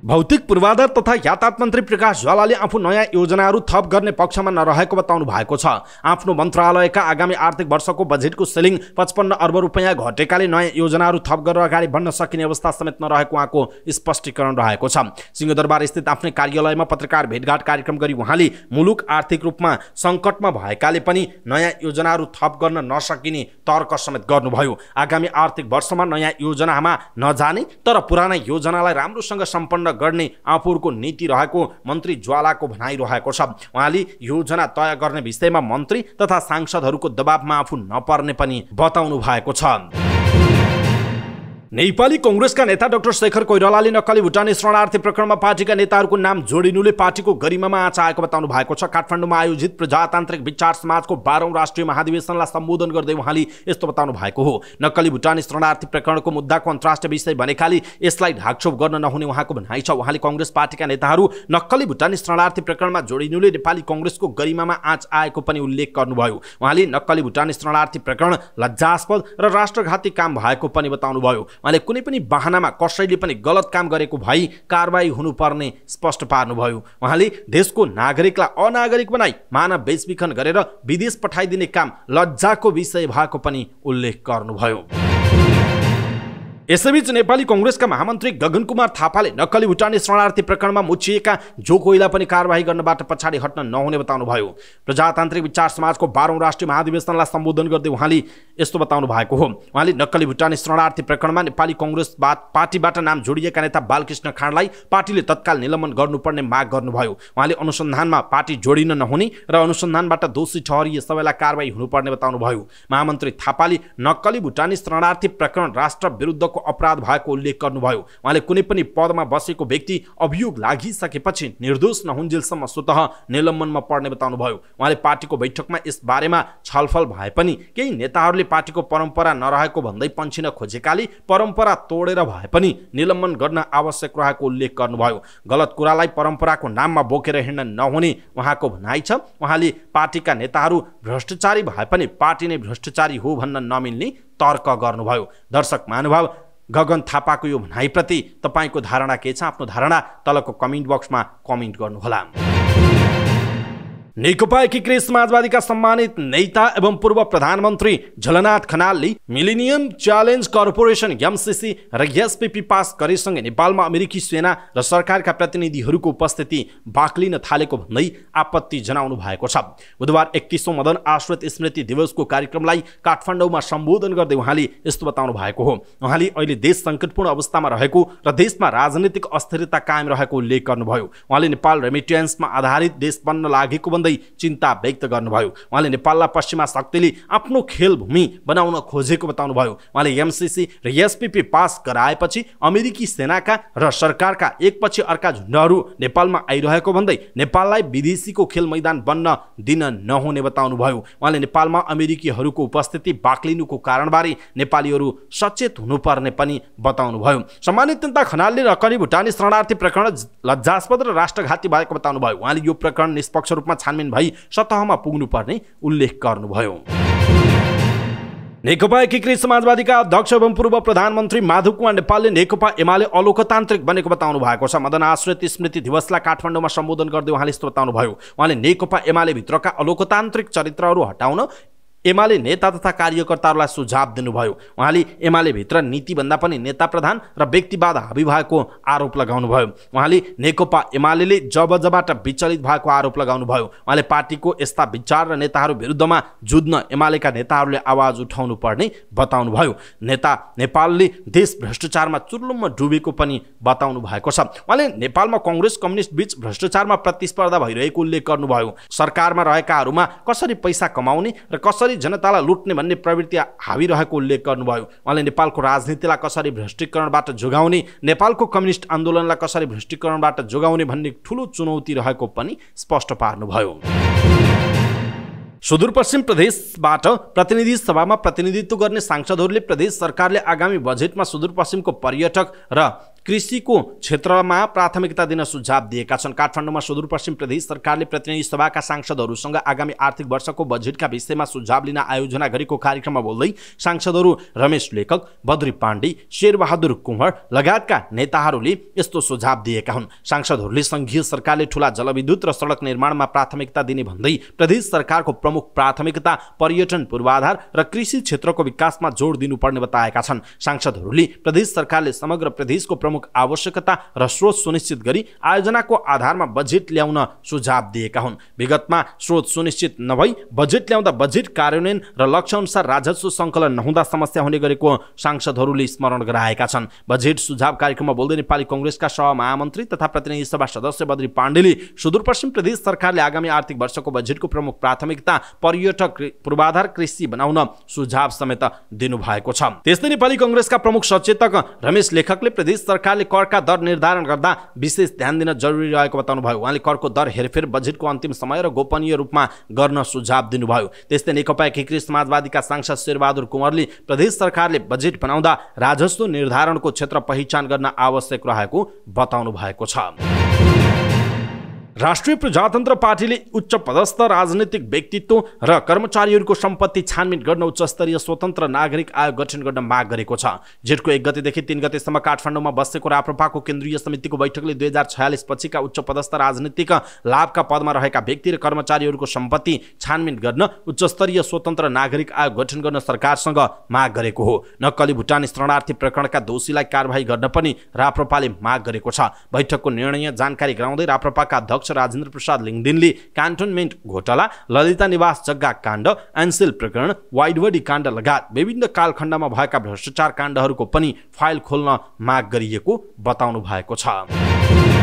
भौतिक पूर्वाधार तथा यातायात मन्त्री प्रकाश ज्वालाले आफू नयाँ योजनाहरू थप गर्ने पक्षमा नरहेको बताउनु भएको छ आफ्नो मन्त्रालयका आगामी आर्थिक वर्षको बजेटको सेलिङ पचपन्न अर्ब रुपियाँ घटेकाले नयाँ योजनाहरू थप गरेर अगाडि बढ्न सकिने अवस्था समेत नरहेको उहाँको स्पष्टीकरण रहेको छ सिंहदरबार स्थित आफ्नै कार्यालयमा पत्रकार भेटघाट कार्यक्रम गरी उहाँले मुलुक आर्थिक रूपमा सङ्कटमा भएकाले पनि नयाँ योजनाहरू थप गर्न नसकिने तर्क समेत गर्नुभयो आगामी आर्थिक वर्षमा नयाँ योजनामा नजाने तर पुराना योजनालाई राम्रोसँग सम्पन्न गर्ने आफूहरूको नीति रहेको मन्त्री ज्वालाको भनाइ रहेको छ उहाँले योजना तय गर्ने विषयमा मन्त्री तथा सांसदहरूको दबावमा आफू नपर्ने पनि बताउनु भएको छ नेपाली कङ्ग्रेसका नेता डाक्टर शेखर कोइरालाले नक्कली भुटानी शरणार्थी प्रकरणमा पार्टीका नेताहरूको नाम जोडिनुले पार्टीको गरिमामा आँच आएको बताउनु भएको छ काठमाडौँमा आयोजित प्रजातान्त्रिक विचार समाजको बाह्रौँ राष्ट्रिय महाधिवेशनलाई सम्बोधन गर्दै उहाँले यस्तो बताउनु भएको हो नक्कली भुटानी शरणार्थी प्रकरणको मुद्दाको अन्तर्राष्ट्रिय विषय भनेकाले यसलाई ढाकछोप गर्न नहुने उहाँको भनाइ छ उहाँले कङ्ग्रेस पार्टीका नेताहरू नक्कली भुटानी शरणार्थी प्रकरणमा जोडिनुले नेपाली कङ्ग्रेसको गरिमामा आँच आएको पनि उल्लेख गर्नुभयो उहाँले नक्कली भुटानी शरणार्थी प्रकरण लज्जास्पद र राष्ट्रघाती काम भएको पनि बताउनुभयो उहाँले कुनै पनि बाहनामा कसैले पनि गलत काम गरेको भई कारवाही हुनुपर्ने स्पष्ट पार्नुभयो उहाँले देशको नागरिकलाई अनागरिक बनाई मानव बेचबिखन गरेर विदेश पठाइदिने काम लज्जाको विषय भएको पनि उल्लेख गर्नुभयो यसैबीच नेपाली कङ्ग्रेसका महामन्त्री गगन कुमार थापाले नक्कली भुटानी शरणार्थी प्रकरणमा मुछिएका जो कोइला पनि कारवाही गर्नबाट पछाडि हट्न नहुने बताउनुभयो प्रजातान्त्रिक विचार समाजको बाह्रौँ राष्ट्रिय महाधिवेशनलाई सम्बोधन गर्दै उहाँले यस्तो बताउनु भएको हो उहाँले नक्कली भुटानी शरणार्थी प्रकरणमा नेपाली कङ्ग्रेस पार्टीबाट नाम जोडिएका नेता बालकृष्ण खाँडलाई पार्टीले तत्काल निलम्बन गर्नुपर्ने माग गर्नुभयो उहाँले अनुसन्धानमा पार्टी जोडिन नहुने र अनुसन्धानबाट दोषी ठहरिए सबैलाई कारवाही हुनुपर्ने बताउनुभयो महामन्त्री थापाले नक्कली भुटानी शरणार्थी प्रकरण राष्ट्र विरुद्ध अपराध भएको उल्लेख गर्नुभयो उहाँले कुनै पनि पदमा बसेको व्यक्ति अभियोग लागिसकेपछि निर्दोष नहुन्जेलसम्म स्वत निलम्बनमा पर्ने बताउनुभयो उहाँले पार्टीको बैठकमा यस बारेमा छलफल भए पनि केही नेताहरूले पार्टीको परम्परा नरहेको भन्दै पन्छिन खोजेकाले परम्परा तोडेर भए पनि निलम्बन गर्न आवश्यक रहेको उल्लेख गर्नुभयो गलत कुरालाई परम्पराको नाममा बोकेर हिँड्न नहुने उहाँको भनाइ छ उहाँले पार्टीका नेताहरू भ्रष्टाचारी भए पनि पार्टी नै भ्रष्टाचारी हो भन्न नमिल्ने तर्क गर्नुभयो दर्शक महानुभाव गगन थापाको यो भनाइप्रति तपाईँको धारणा के छ आफ्नो धारणा तलको कमेन्ट बक्समा कमेन्ट गर्नुहोला नेकपा एकीकृत समाजवादीका सम्मानित नेता एवं पूर्व प्रधानमन्त्री झलनाथ खनालले मिलिनियम च्यालेन्ज कर्पोरेसन एमसिसी र एसपिपी पास गरेसँगै नेपालमा अमेरिकी सेना र सरकारका प्रतिनिधिहरूको उपस्थिति बाक्लिन थालेको भन्दै आपत्ति जनाउनु भएको छ बुधबार एकतिसौँ मदन आश्रित स्मृति दिवसको कार्यक्रमलाई काठमाडौँमा सम्बोधन गर्दै उहाँले यस्तो बताउनु भएको हो उहाँले अहिले देश सङ्कटपूर्ण अवस्थामा रहेको र देशमा राजनैतिक अस्थिरता कायम रहेको उल्लेख गर्नुभयो उहाँले नेपाल रेमिट्यान्समा आधारित देश बन्न लागेको भन्दै भन्दै चिन्ता व्यक्त गर्नुभयो उहाँले नेपाललाई पश्चिमा शक्तिले आफ्नो खेल भूमि बनाउन खोजेको बताउनुभयो उहाँले एमसिसी र एसपिपी पास गराएपछि अमेरिकी सेनाका र सरकारका एकपछि अर्का झुन्डहरू नेपालमा आइरहेको भन्दै नेपाललाई विदेशीको खेल मैदान बन्न दिन नहुने बताउनुभयो उहाँले नेपालमा अमेरिकीहरूको उपस्थिति बाक्लिनुको कारणबारे नेपालीहरू सचेत हुनुपर्ने पनि बताउनुभयो सम्मानित नेता खनालले करिब भुटानी शरणार्थी प्रकरण लज्जास्पद र राष्ट्रघाती भएको बताउनुभयो उहाँले यो प्रकरण निष्पक्ष रूपमा छान चेयरम्यान भई सतहमा पुग्नुपर्ने उल्लेख गर्नुभयो नेकपा एकीकृत समाजवादीका अध्यक्ष एवं पूर्व प्रधानमन्त्री माधव कुमार नेपालले नेकपा एमाले अलोकतान्त्रिक बनेको बताउनु भएको छ मदन आश्रित स्मृति दिवसलाई काठमाडौँमा सम्बोधन गर्दै उहाँले यस्तो भयो उहाँले नेकपा एमाले भित्रका अलोकतान्त्रिक चरित्रहरू हटाउन एमाले नेता तथा कार्यकर्ताहरूलाई सुझाव दिनुभयो उहाँले एमालेभित्र नीतिभन्दा पनि नेता प्रधान र व्यक्तिवाद हाबी भएको आरोप लगाउनुभयो उहाँले नेकपा एमाले जब जबबाट विचलित भएको आरोप लगाउनुभयो उहाँले पार्टीको यस्ता विचार र नेताहरू विरुद्धमा जुझ्न एमालेका नेताहरूले आवाज उठाउनु पर्ने बताउनुभयो नेता नेपालले देश भ्रष्टाचारमा चुर्लुममा डुबेको पनि बताउनु भएको छ उहाँले नेपालमा कङ्ग्रेस कम्युनिस्ट बिच भ्रष्टाचारमा प्रतिस्पर्धा भइरहेको उल्लेख गर्नुभयो सरकारमा रहेकाहरूमा कसरी पैसा कमाउने र कसरी जनतालाई लुट्ने भन्ने प्रवृत्ति हावी रहेको उल्लेख गर्नुभयो उहाँले नेपालको राजनीतिलाई कसरी भ्रष्टीकरणबाट जोगाउने नेपालको कम्युनिस्ट आन्दोलनलाई कसरी भ्रष्टीकरणबाट जोगाउने भन्ने ठुलो चुनौती रहेको पनि स्पष्ट पार्नुभयो सुदूरपश्चिम प्रदेशबाट प्रतिनिधि सभामा प्रतिनिधित्व गर्ने सांसदहरूले प्रदेश सरकारले आगामी बजेटमा सुदूरपश्चिमको पर्यटक र कृषिको क्षेत्रमा प्राथमिकता दिन सुझाव दिएका छन् काठमाडौँमा सुदूरपश्चिम प्रदेश सरकारले प्रतिनिधि सभाका सांसदहरूसँग आगामी आर्थिक वर्षको बजेटका विषयमा सुझाव लिन आयोजना गरेको कार्यक्रममा बोल्दै सांसदहरू रमेश लेखक बद्री पाण्डे शेरबहादुर कुँवर लगायतका नेताहरूले यस्तो सुझाव दिएका हुन् सांसदहरूले सङ्घीय सरकारले ठुला जलविद्युत र सडक निर्माणमा प्राथमिकता दिने भन्दै प्रदेश सरकारको प्रमुख प्राथमिकता पर्यटन पूर्वाधार र कृषि क्षेत्रको विकासमा जोड दिनुपर्ने बताएका छन् सांसदहरूले प्रदेश सरकारले समग्र प्रदेशको प्रमुख प्रमुख आवश्यकता र स्रोत सुनिश्चित गरी आयोजनाको आधारमा बजेट ल्याउन सुझाव दिएका हुन् विगतमा स्रोत सुनिश्चित नभई बजेट ल्याउँदा बजेट कार्यान्वयन र लक्ष्यअनुसार राजस्व सङ्कलन नहुँदा समस्या हुने गरेको सांसदहरूले स्मरण गराएका छन् बजेट सुझाव कार्यक्रममा बोल्दै नेपाली कङ्ग्रेसका सहमहामन्त्री तथा प्रतिनिधि सभा सदस्य बद्री पाण्डेले सुदूरपश्चिम प्रदेश सरकारले आगामी आर्थिक वर्षको बजेटको प्रमुख प्राथमिकता पर्यटक पूर्वाधार कृषि बनाउन सुझाव समेत दिनुभएको छ त्यस्तै नेपाली कङ्ग्रेसका प्रमुख सचेतक रमेश लेखकले प्रदेश सरकार सरकारले करका दर निर्धारण गर्दा विशेष ध्यान दिन जरुरी रहेको बताउनुभयो उहाँले करको दर हेरफेर बजेटको अन्तिम समय र गोपनीय रूपमा गर्न सुझाव दिनुभयो त्यस्तै नेकपा एकीकृत समाजवादीका सांसद शेरबहादुर कुँवरले प्रदेश सरकारले बजेट बनाउँदा राजस्व निर्धारणको क्षेत्र पहिचान गर्न आवश्यक रहेको बताउनु भएको छ राष्ट्रिय प्रजातन्त्र पार्टीले उच्च पदस्थ राजनैतिक व्यक्तित्व र कर्मचारीहरूको सम्पत्ति छानबिन गर्न उच्चस्तरीय स्वतन्त्र नागरिक आयोग गठन गर्न माग गरेको छ जेठको एक गतेदेखि तिन गतेसम्म काठमाडौँमा बसेको राप्रपाको केन्द्रीय समितिको बैठकले दुई हजार छयालिस पछिका उच्च पदस्थ राजनीतिक लाभका पदमा रहेका व्यक्ति र कर्मचारीहरूको सम्पत्ति छानबिन गर्न उच्चस्तरीय स्वतन्त्र नागरिक आयोग गठन गर्न सरकारसँग माग गरेको हो नक्कली भुटान शरणार्थी प्रकरणका दोषीलाई कारवाही गर्न पनि राप्रपाले माग गरेको छ बैठकको निर्णय जानकारी गराउँदै राप्रपाका अध्यक्ष अध्यक्ष राजेन्द्र प्रसाद लिङदिनले क्यान्टोनमेन्ट घोटाला ललिता निवास जग्गा काण्ड एन्सेल प्रकरण वाइडवडी काण्ड लगायत विभिन्न कालखण्डमा भएका भ्रष्टाचार काण्डहरूको पनि फाइल खोल्न माग गरिएको बताउनु भएको छ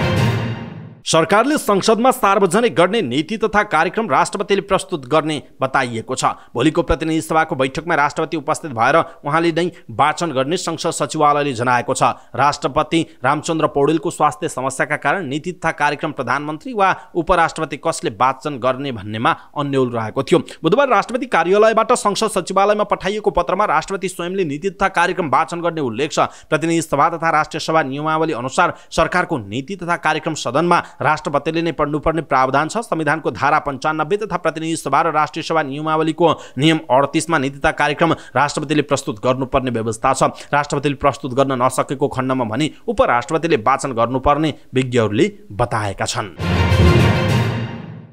सरकारले संसदमा सार्वजनिक गर्ने नीति तथा कार्यक्रम राष्ट्रपतिले प्रस्तुत गर्ने बताइएको छ भोलिको प्रतिनिधि सभाको बैठकमा राष्ट्रपति उपस्थित भएर उहाँले नै वाचन गर्ने संसद सचिवालयले जनाएको छ राष्ट्रपति रामचन्द्र पौडेलको स्वास्थ्य समस्याका कारण नीति तथा कार्यक्रम प्रधानमन्त्री वा उपराष्ट्रपति कसले वाचन गर्ने भन्नेमा अन्यल रहेको थियो बुधबार राष्ट्रपति कार्यालयबाट संसद सचिवालयमा पठाइएको पत्रमा राष्ट्रपति स्वयंले नीति तथा कार्यक्रम वाचन गर्ने उल्लेख छ प्रतिनिधि सभा तथा राष्ट्रिय सभा नियमावली अनुसार सरकारको नीति तथा कार्यक्रम सदनमा राष्ट्रपतिले नै पढ्नुपर्ने प्रावधान छ संविधानको धारा पन्चानब्बे तथा प्रतिनिधि सभा र राष्ट्रिय सभा नियमावलीको नियम अडतिसमा नीतिता कार्यक्रम राष्ट्रपतिले प्रस्तुत गर्नुपर्ने व्यवस्था छ राष्ट्रपतिले प्रस्तुत गर्न नसकेको खण्डमा भने उपराष्ट्रपतिले वाचन गर्नुपर्ने विज्ञहरूले बताएका छन्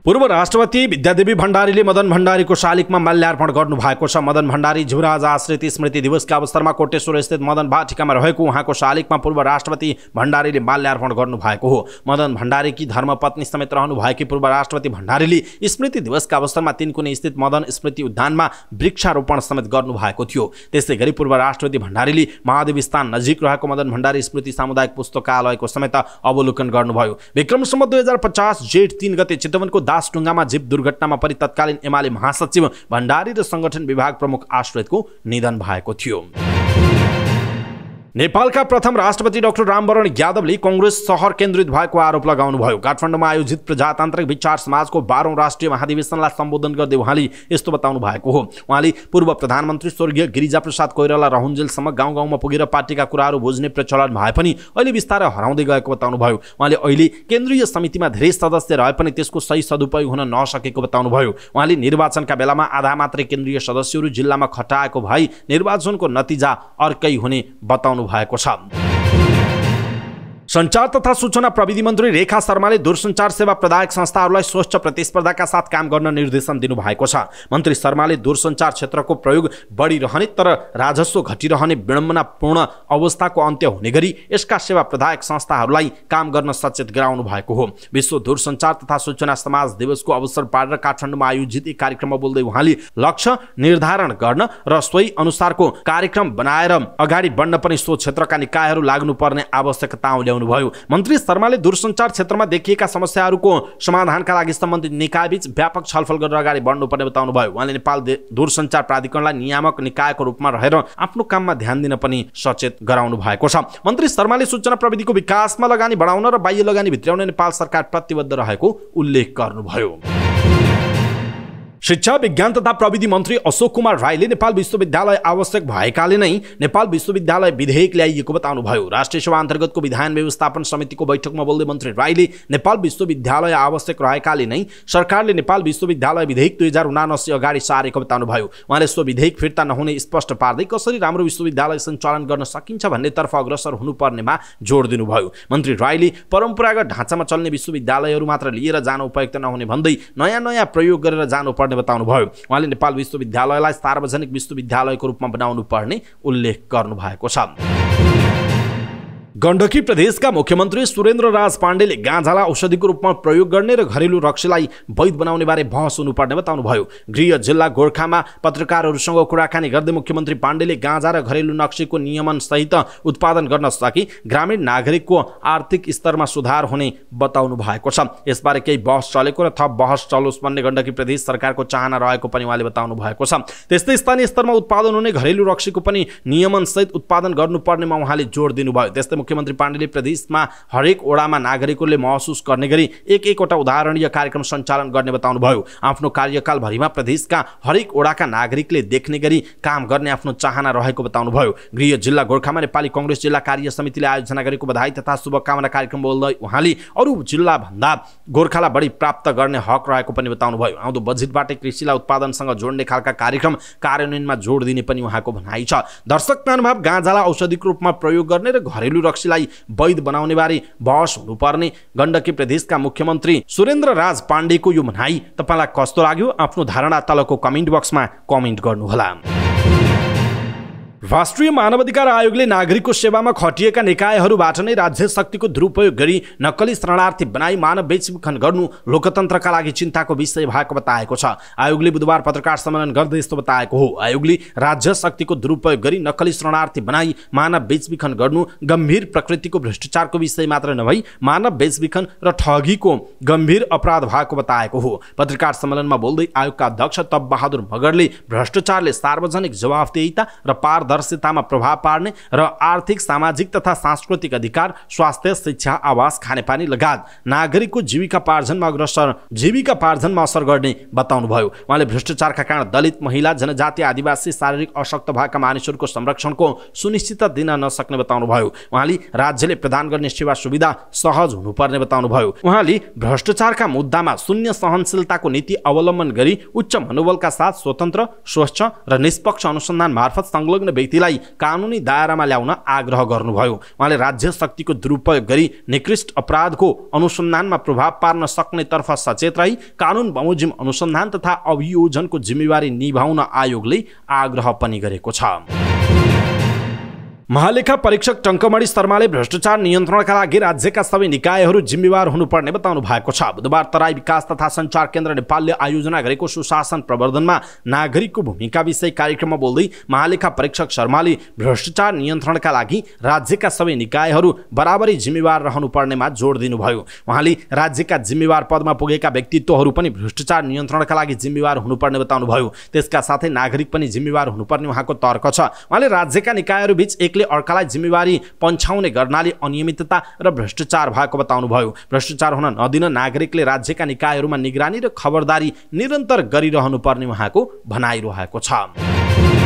पूर्व राष्ट्रपति विद्यादेवी भण्डारीले मदन भण्डारीको शालिगमा माल्यार्पण गर्नु भएको छ मदन भण्डारी झुराज आश्रित स्मृति दिवसका अवसरमा कोटेश्वर स्थित मदन भाटिकामा रहेको उहाँको शालिगमा पूर्व राष्ट्रपति भण्डारीले माल्यार्पण गर्नु भएको हो मदन भण्डारीकी धर्मपत्नी समेत रहनुभएकी पूर्व राष्ट्रपति भण्डारीले स्मृति दिवसका अवसरमा तिनकुने स्थित मदन स्मृति उद्यानमा वृक्षारोपण समेत गर्नुभएको थियो त्यसै गरी पूर्व राष्ट्रपति भण्डारीले महादेव स्थान नजिक रहेको मदन भण्डारी स्मृति सामुदायिक पुस्तकालयको समेत अवलोकन गर्नुभयो विक्रम सम्म दुई हजार पचास जेठ तिन गते चितवनको टुङ्गामा जीव दुर्घटनामा परि तत्कालीन एमाले महासचिव भण्डारी र सङ्गठन विभाग प्रमुख आश्रितको निधन भएको थियो नेपालका प्रथम राष्ट्रपति डाक्टर रामवरण यादवले कङ्ग्रेस सहर केन्द्रित भएको आरोप लगाउनुभयो काठमाडौँमा आयोजित प्रजातान्त्रिक विचार समाजको बाह्रौँ राष्ट्रिय महाधिवेशनलाई सम्बोधन गर्दै उहाँले यस्तो बताउनु भएको हो उहाँले पूर्व प्रधानमन्त्री स्वर्गीय गिरिजाप्रसाद कोइराला रहुन्जेलसम्म गाउँ गाउँमा पुगेर पार्टीका कुराहरू बुझ्ने प्रचलन भए पनि अहिले बिस्तारै हराउँदै गएको बताउनुभयो उहाँले अहिले केन्द्रीय समितिमा धेरै सदस्य रहे पनि त्यसको सही सदुपयोग हुन नसकेको बताउनुभयो उहाँले निर्वाचनका बेलामा आधा मात्रै केन्द्रीय सदस्यहरू जिल्लामा खटाएको भई निर्वाचनको नतिजा अर्कै हुने बताउनु भएको छ सञ्चार तथा सूचना प्रविधि मन्त्री रेखा शर्माले दूरसञ्चार सेवा प्रदायक संस्थाहरूलाई स्वच्छ प्रतिस्पर्धाका साथ काम गर्न निर्देशन दिनुभएको छ मन्त्री शर्माले दूरसञ्चार क्षेत्रको प्रयोग बढिरहने तर राजस्व घटिरहने विडम्बनापूर्ण अवस्थाको अन्त्य हुने गरी यसका सेवा प्रदायक संस्थाहरूलाई काम गर्न सचेत गराउनु भएको हो विश्व दूरसञ्चार तथा सूचना समाज दिवसको अवसर पारेर काठमाडौँमा आयोजित एक कार्यक्रममा बोल्दै उहाँले लक्ष्य निर्धारण गर्न र सोही अनुसारको कार्यक्रम बनाएर अगाडि बढ्न पनि सो क्षेत्रका निकायहरू लाग्नुपर्ने आवश्यकता ल्याउनु बताउनुभयो मन्त्री शर्माले दूरसञ्चार क्षेत्रमा देखिएका समस्याहरूको समाधानका लागि सम्बन्धित निकायबीच व्यापक छलफल गरेर अगाडि बढ्नुपर्ने बताउनुभयो उहाँले नेपाल दूरसञ्चार प्राधिकरणलाई नियामक निकायको रूपमा रहेर आफ्नो काममा ध्यान दिन पनि सचेत गराउनु भएको छ मन्त्री शर्माले सूचना प्रविधिको विकासमा लगानी बढाउन र बाह्य लगानी भित्राउन नेपाल सरकार प्रतिबद्ध रहेको उल्लेख गर्नुभयो शिक्षा विज्ञान तथा प्रविधि मन्त्री अशोक कुमार राईले नेपाल विश्वविद्यालय आवश्यक भएकाले नै नेपाल विश्वविद्यालय विधेयक ल्याइएको बताउनुभयो राष्ट्रिय सभा अन्तर्गतको विधान व्यवस्थापन समितिको बैठकमा बोल्दै मन्त्री राईले नेपाल विश्वविद्यालय आवश्यक रहेकाले नै सरकारले नेपाल विश्वविद्यालय विधेयक दुई हजार उनासी अगाडि सारेको बताउनुभयो उहाँले सो विधेयक फिर्ता नहुने स्पष्ट पार्दै कसरी राम्रो विश्वविद्यालय सञ्चालन गर्न सकिन्छ भन्नेतर्फ अग्रसर हुनुपर्नेमा जोड दिनुभयो मन्त्री राईले परम्परागत ढाँचामा चल्ने विश्वविद्यालयहरू मात्र लिएर जान उपयुक्त नहुने भन्दै नयाँ नयाँ प्रयोग गरेर जानुपर्ने पर्ने बताउनुभयो उहाँले नेपाल विश्वविद्यालयलाई सार्वजनिक विश्वविद्यालयको रूपमा बनाउनु पर्ने उल्लेख भएको छ गण्डकी प्रदेशका मुख्यमन्त्री सुरेन्द्र राज पाण्डेले गाँझालाई औषधिको रूपमा प्रयोग गर्ने र घरेलु रक्सीलाई वैध बनाउने बारे बहस हुनुपर्ने बताउनुभयो गृह जिल्ला गोर्खामा पत्रकारहरूसँग कुराकानी गर्दै मुख्यमन्त्री पाण्डेले गाँझा र घरेलु नक्सीको नियमनसहित उत्पादन गर्न सकि ग्रामीण नागरिकको आर्थिक स्तरमा सुधार हुने बताउनु भएको छ यसबारे केही बहस चलेको र थप बहस चलोस् भन्ने गण्डकी प्रदेश सरकारको चाहना रहेको पनि उहाँले बताउनु भएको छ त्यस्तै स्थानीय स्तरमा उत्पादन हुने घरेलु रक्सीको पनि नियमनसहित उत्पादन गर्नुपर्नेमा उहाँले जोड दिनुभयो त्यस्तै मुख्यमन्त्री पाण्डेले प्रदेशमा हरेक वडामा नागरिकहरूले महसुस गर्ने गरी एक एकवटा उदाहरणीय कार्यक्रम सञ्चालन गर्ने बताउनुभयो आफ्नो कार्यकालभरिमा प्रदेशका हरेक वडाका नागरिकले देख्ने गरी काम गर्ने आफ्नो चाहना रहेको बताउनुभयो गृह जिल्ला गोर्खामा नेपाली कङ्ग्रेस जिल्ला कार्य समितिले आयोजना गरेको बधाई तथा शुभकामना कार्यक्रम बोल्दै उहाँले अरू जिल्लाभन्दा गोर्खालाई बढी प्राप्त गर्ने हक रहेको पनि बताउनुभयो आउँदो बजेटबाटै कृषिलाई उत्पादनसँग जोड्ने खालका कार्यक्रम कार्यान्वयनमा जोड दिने पनि उहाँको भनाइ छ दर्शक महानुभाव गाँझालाई औषधिको रूपमा प्रयोग गर्ने र घरेलु रक्सीलाई वैध बारे बहस हुनुपर्ने गण्डकी प्रदेशका मुख्यमन्त्री सुरेन्द्र राज पाण्डेको यो भनाई तपाईँलाई कस्तो लाग्यो आफ्नो धारणा तलको कमेन्ट बक्समा कमेन्ट गर्नुहोला राष्ट्रिय मानवाधिकार आयोगले नागरिकको सेवामा खटिएका निकायहरूबाट नै राज्य शक्तिको दुरुपयोग गरी नक्कली शरणार्थी बनाई मानव बेचबिखन गर्नु लोकतन्त्रका लागि चिन्ताको विषय भएको बताएको छ आयोगले बुधबार पत्रकार सम्मेलन गर्दै यस्तो बताएको हो आयोगले राज्य शक्तिको दुरुपयोग गरी नक्कली शरणार्थी बनाई मानव बेचबिखन गर्नु गम्भीर प्रकृतिको भ्रष्टाचारको विषय मात्र नभई मानव बेचबिखन र ठगीको गम्भीर अपराध भएको बताएको हो पत्रकार सम्मेलनमा बोल्दै आयोगका अध्यक्ष तप बहादुर मगरले भ्रष्टाचारले सार्वजनिक जवाफदेता र पार पारदर्शितामा प्रभाव पार्ने र आर्थिक सामाजिक तथा सांस्कृतिक अधिकार स्वास्थ्य शिक्षा आवास खानेपानी लगायत नागरिकको जीविकापार्जनमा अग्रसर जीविकापार्जनमा असर गर्ने बताउनुभयो उहाँले भ्रष्टाचारका कारण दलित महिला जनजाति आदिवासी शारीरिक अशक्त भएका मानिसहरूको संरक्षणको सुनिश्चित दिन नसक्ने बताउनुभयो उहाँले राज्यले प्रदान गर्ने सेवा सुविधा सहज हुनुपर्ने बताउनुभयो उहाँले भ्रष्टाचारका मुद्दामा शून्य सहनशीलताको नीति अवलम्बन गरी उच्च मनोबलका साथ स्वतन्त्र स्वच्छ र निष्पक्ष अनुसन्धान मार्फत संलग्न व्यक्तिलाई कानुनी दायरामा ल्याउन आग्रह गर्नुभयो उहाँले राज्य शक्तिको दुरुपयोग गरी निकृष्ट अपराधको अनुसन्धानमा प्रभाव पार्न सक्नेतर्फ सचेत रही कानुन बमोजिम अनुसन्धान तथा अभियोजनको जिम्मेवारी निभाउन आयोगले आग्रह पनि गरेको छ महालेखा परीक्षक टङ्कमणि शर्माले भ्रष्टाचार नियन्त्रणका लागि राज्यका सबै निकायहरू जिम्मेवार हुनुपर्ने बताउनु भएको छ बुधबार तराई विकास तथा सञ्चार केन्द्र नेपालले आयोजना गरेको सुशासन प्रवर्धनमा नागरिकको भूमिका विषय कार्यक्रममा बोल्दै महालेखा परीक्षक शर्माले भ्रष्टाचार नियन्त्रणका लागि राज्यका सबै निकायहरू बराबरी जिम्मेवार रहनुपर्नेमा जोड दिनुभयो उहाँले राज्यका जिम्मेवार पदमा पुगेका व्यक्तित्वहरू पनि भ्रष्टाचार नियन्त्रणका लागि जिम्मेवार हुनुपर्ने बताउनुभयो त्यसका साथै नागरिक पनि जिम्मेवार हुनुपर्ने उहाँको तर्क छ उहाँले राज्यका निकायहरूबीच एक एकले अर्कालाई जिम्मेवारी पन्छाउने गर्नाले अनियमितता र भ्रष्टाचार भएको बताउनुभयो भ्रष्टाचार हुन नदिन नागरिकले राज्यका निकायहरूमा निगरानी र खबरदारी निरन्तर गरिरहनु पर्ने उहाँको भनाइरहेको छ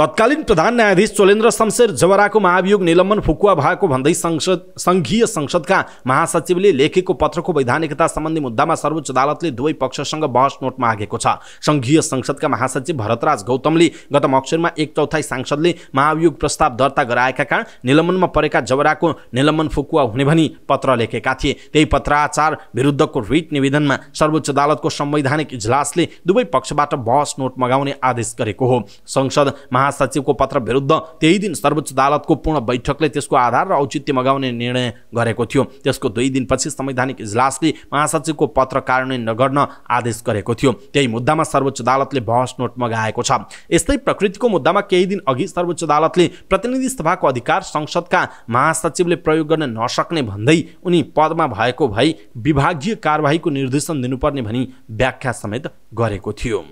तत्कालीन प्रधान न्यायाधीश चोलेन्द्र शमशेर जवराको महाभियोग निलम्बन फुकुवा भएको भन्दै संसद सङ्घीय संसदका महासचिवले लेखेको पत्रको वैधानिकता सम्बन्धी मुद्दामा सर्वोच्च अदालतले दुवै पक्षसँग बहस नोट मागेको छ सङ्घीय संसदका महासचिव भरतराज गौतमले गत मक्सरमा एक चौथाइ सांसदले महाभियोग प्रस्ताव दर्ता गराएका कारण निलम्बनमा परेका जवराको निलम्बन फुकुवा हुने भनी पत्र लेखेका थिए त्यही पत्राचार विरुद्धको रिट निवेदनमा सर्वोच्च अदालतको संवैधानिक इजलासले दुवै पक्षबाट बहस नोट मगाउने आदेश गरेको हो संसद महासचिवको पत्र विरुद्ध त्यही दिन सर्वोच्च अदालतको पूर्ण बैठकले त्यसको आधार र औचित्य मगाउने निर्णय गरेको थियो त्यसको दुई दिनपछि संवैधानिक इजलासले महासचिवको पत्र कार्यान्वयन नगर्न आदेश गरेको थियो त्यही मुद्दामा सर्वोच्च अदालतले बहस नोट मगाएको छ यस्तै प्रकृतिको मुद्दामा केही दिन अघि सर्वोच्च अदालतले प्रतिनिधि सभाको अधिकार संसदका महासचिवले प्रयोग गर्न नसक्ने भन्दै उनी पदमा भएको भई विभागीय कारवाहीको निर्देशन दिनुपर्ने भनी व्याख्या समेत गरेको थियो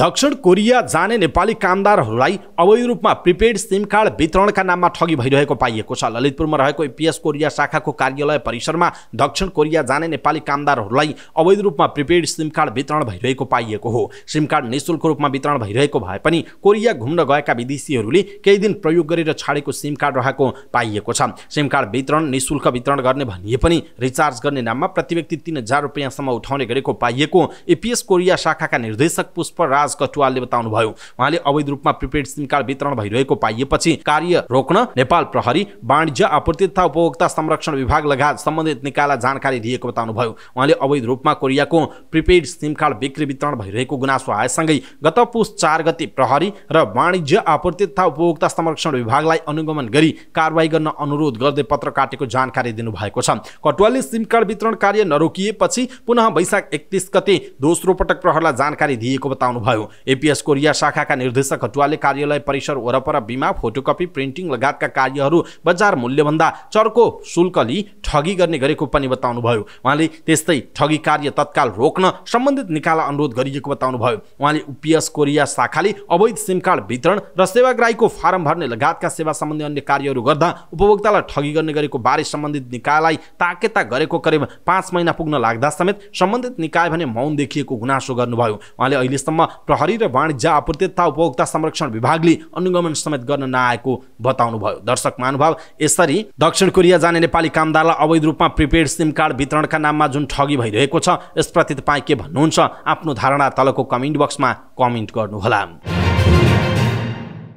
दक्षिण कोरिया जाने नेपाली कामदारहरूलाई अवैध रूपमा प्रिपेड सिम कार्ड वितरणका नाममा ठगी भइरहेको पाइएको छ ललितपुरमा रहेको एपिएस कोरिया शाखाको कार्यालय परिसरमा दक्षिण कोरिया जाने नेपाली कामदारहरूलाई अवैध रूपमा प्रिपेड सिम कार्ड वितरण भइरहेको पाइएको हो सिम कार्ड निशुल्क रूपमा वितरण भइरहेको भए पनि कोरिया घुम्न गएका विदेशीहरूले केही दिन प्रयोग गरेर छाडेको सिम कार्ड रहेको पाइएको छ सिम कार्ड वितरण निशुल्क वितरण गर्ने भनिए पनि रिचार्ज गर्ने नाममा प्रति व्यक्ति तिन हजार रुपियाँसम्म उठाउने गरेको पाइएको एपिएस कोरिया शाखाका निर्देशक पुष्पराज राज कटुवालले बताउनुभयो उहाँले अवैध रूपमा प्रिपेड सिम कार्ड वितरण भइरहेको पाइएपछि कार्य रोक्न नेपाल प्रहरी वाणिज्य आपूर्ति तथा उपभोक्ता संरक्षण विभाग लगायत सम्बन्धित निकायलाई जानकारी दिएको बताउनुभयो उहाँले अवैध रूपमा कोरियाको प्रिपेड सिम कार्ड बिक्री वितरण भइरहेको गुनासो आएसँगै गत पुस चार गति प्रहरी र वाणिज्य आपूर्ति तथा उपभोक्ता संरक्षण विभागलाई अनुगमन गरी कारवाही गर्न अनुरोध गर्दै पत्र काटेको जानकारी दिनुभएको छ कटुवालले सिम कार्ड वितरण कार्य नरोकिएपछि पुनः वैशाख एकतिस गते दोस्रो पटक प्रहरलाई जानकारी दिएको बताउनुभयो भन्नुभयो एपिएस कोरिया शाखाका निर्देशक हटुवाले कार्यालय परिसर वरपर बिमा फोटोकपी प्रिन्टिङ लगायतका कार्यहरू बजार मूल्यभन्दा चर्को शुल्क लिई ठगी गर्ने गरेको पनि बताउनुभयो उहाँले त्यस्तै ठगी कार्य तत्काल रोक्न सम्बन्धित निकायलाई अनुरोध गरिएको बताउनुभयो उहाँले उपिएस कोरिया शाखाले अवैध सिम कार्ड वितरण र सेवाग्राहीको फारम भर्ने लगायतका सेवा सम्बन्धी अन्य कार्यहरू गर्दा उपभोक्तालाई ठगी गर्ने गरेको बारे सम्बन्धित निकायलाई ताकेता गरेको करिब पाँच महिना पुग्न लाग्दा समेत सम्बन्धित निकाय भने मौन देखिएको गुनासो गर्नुभयो उहाँले अहिलेसम्म प्रहरी र वाणिज्य आपूर्ति तथा उपभोक्ता संरक्षण विभागले अनुगमन समेत गर्न नआएको बताउनुभयो दर्शक महानुभाव यसरी दक्षिण कोरिया जाने नेपाली कामदारलाई अवैध रूपमा प्रिपेड सिम कार्ड वितरणका नाममा जुन ठगी भइरहेको छ यसप्रति तपाईँ के भन्नुहुन्छ आफ्नो धारणा तलको कमेन्ट बक्समा कमेन्ट गर्नुहोला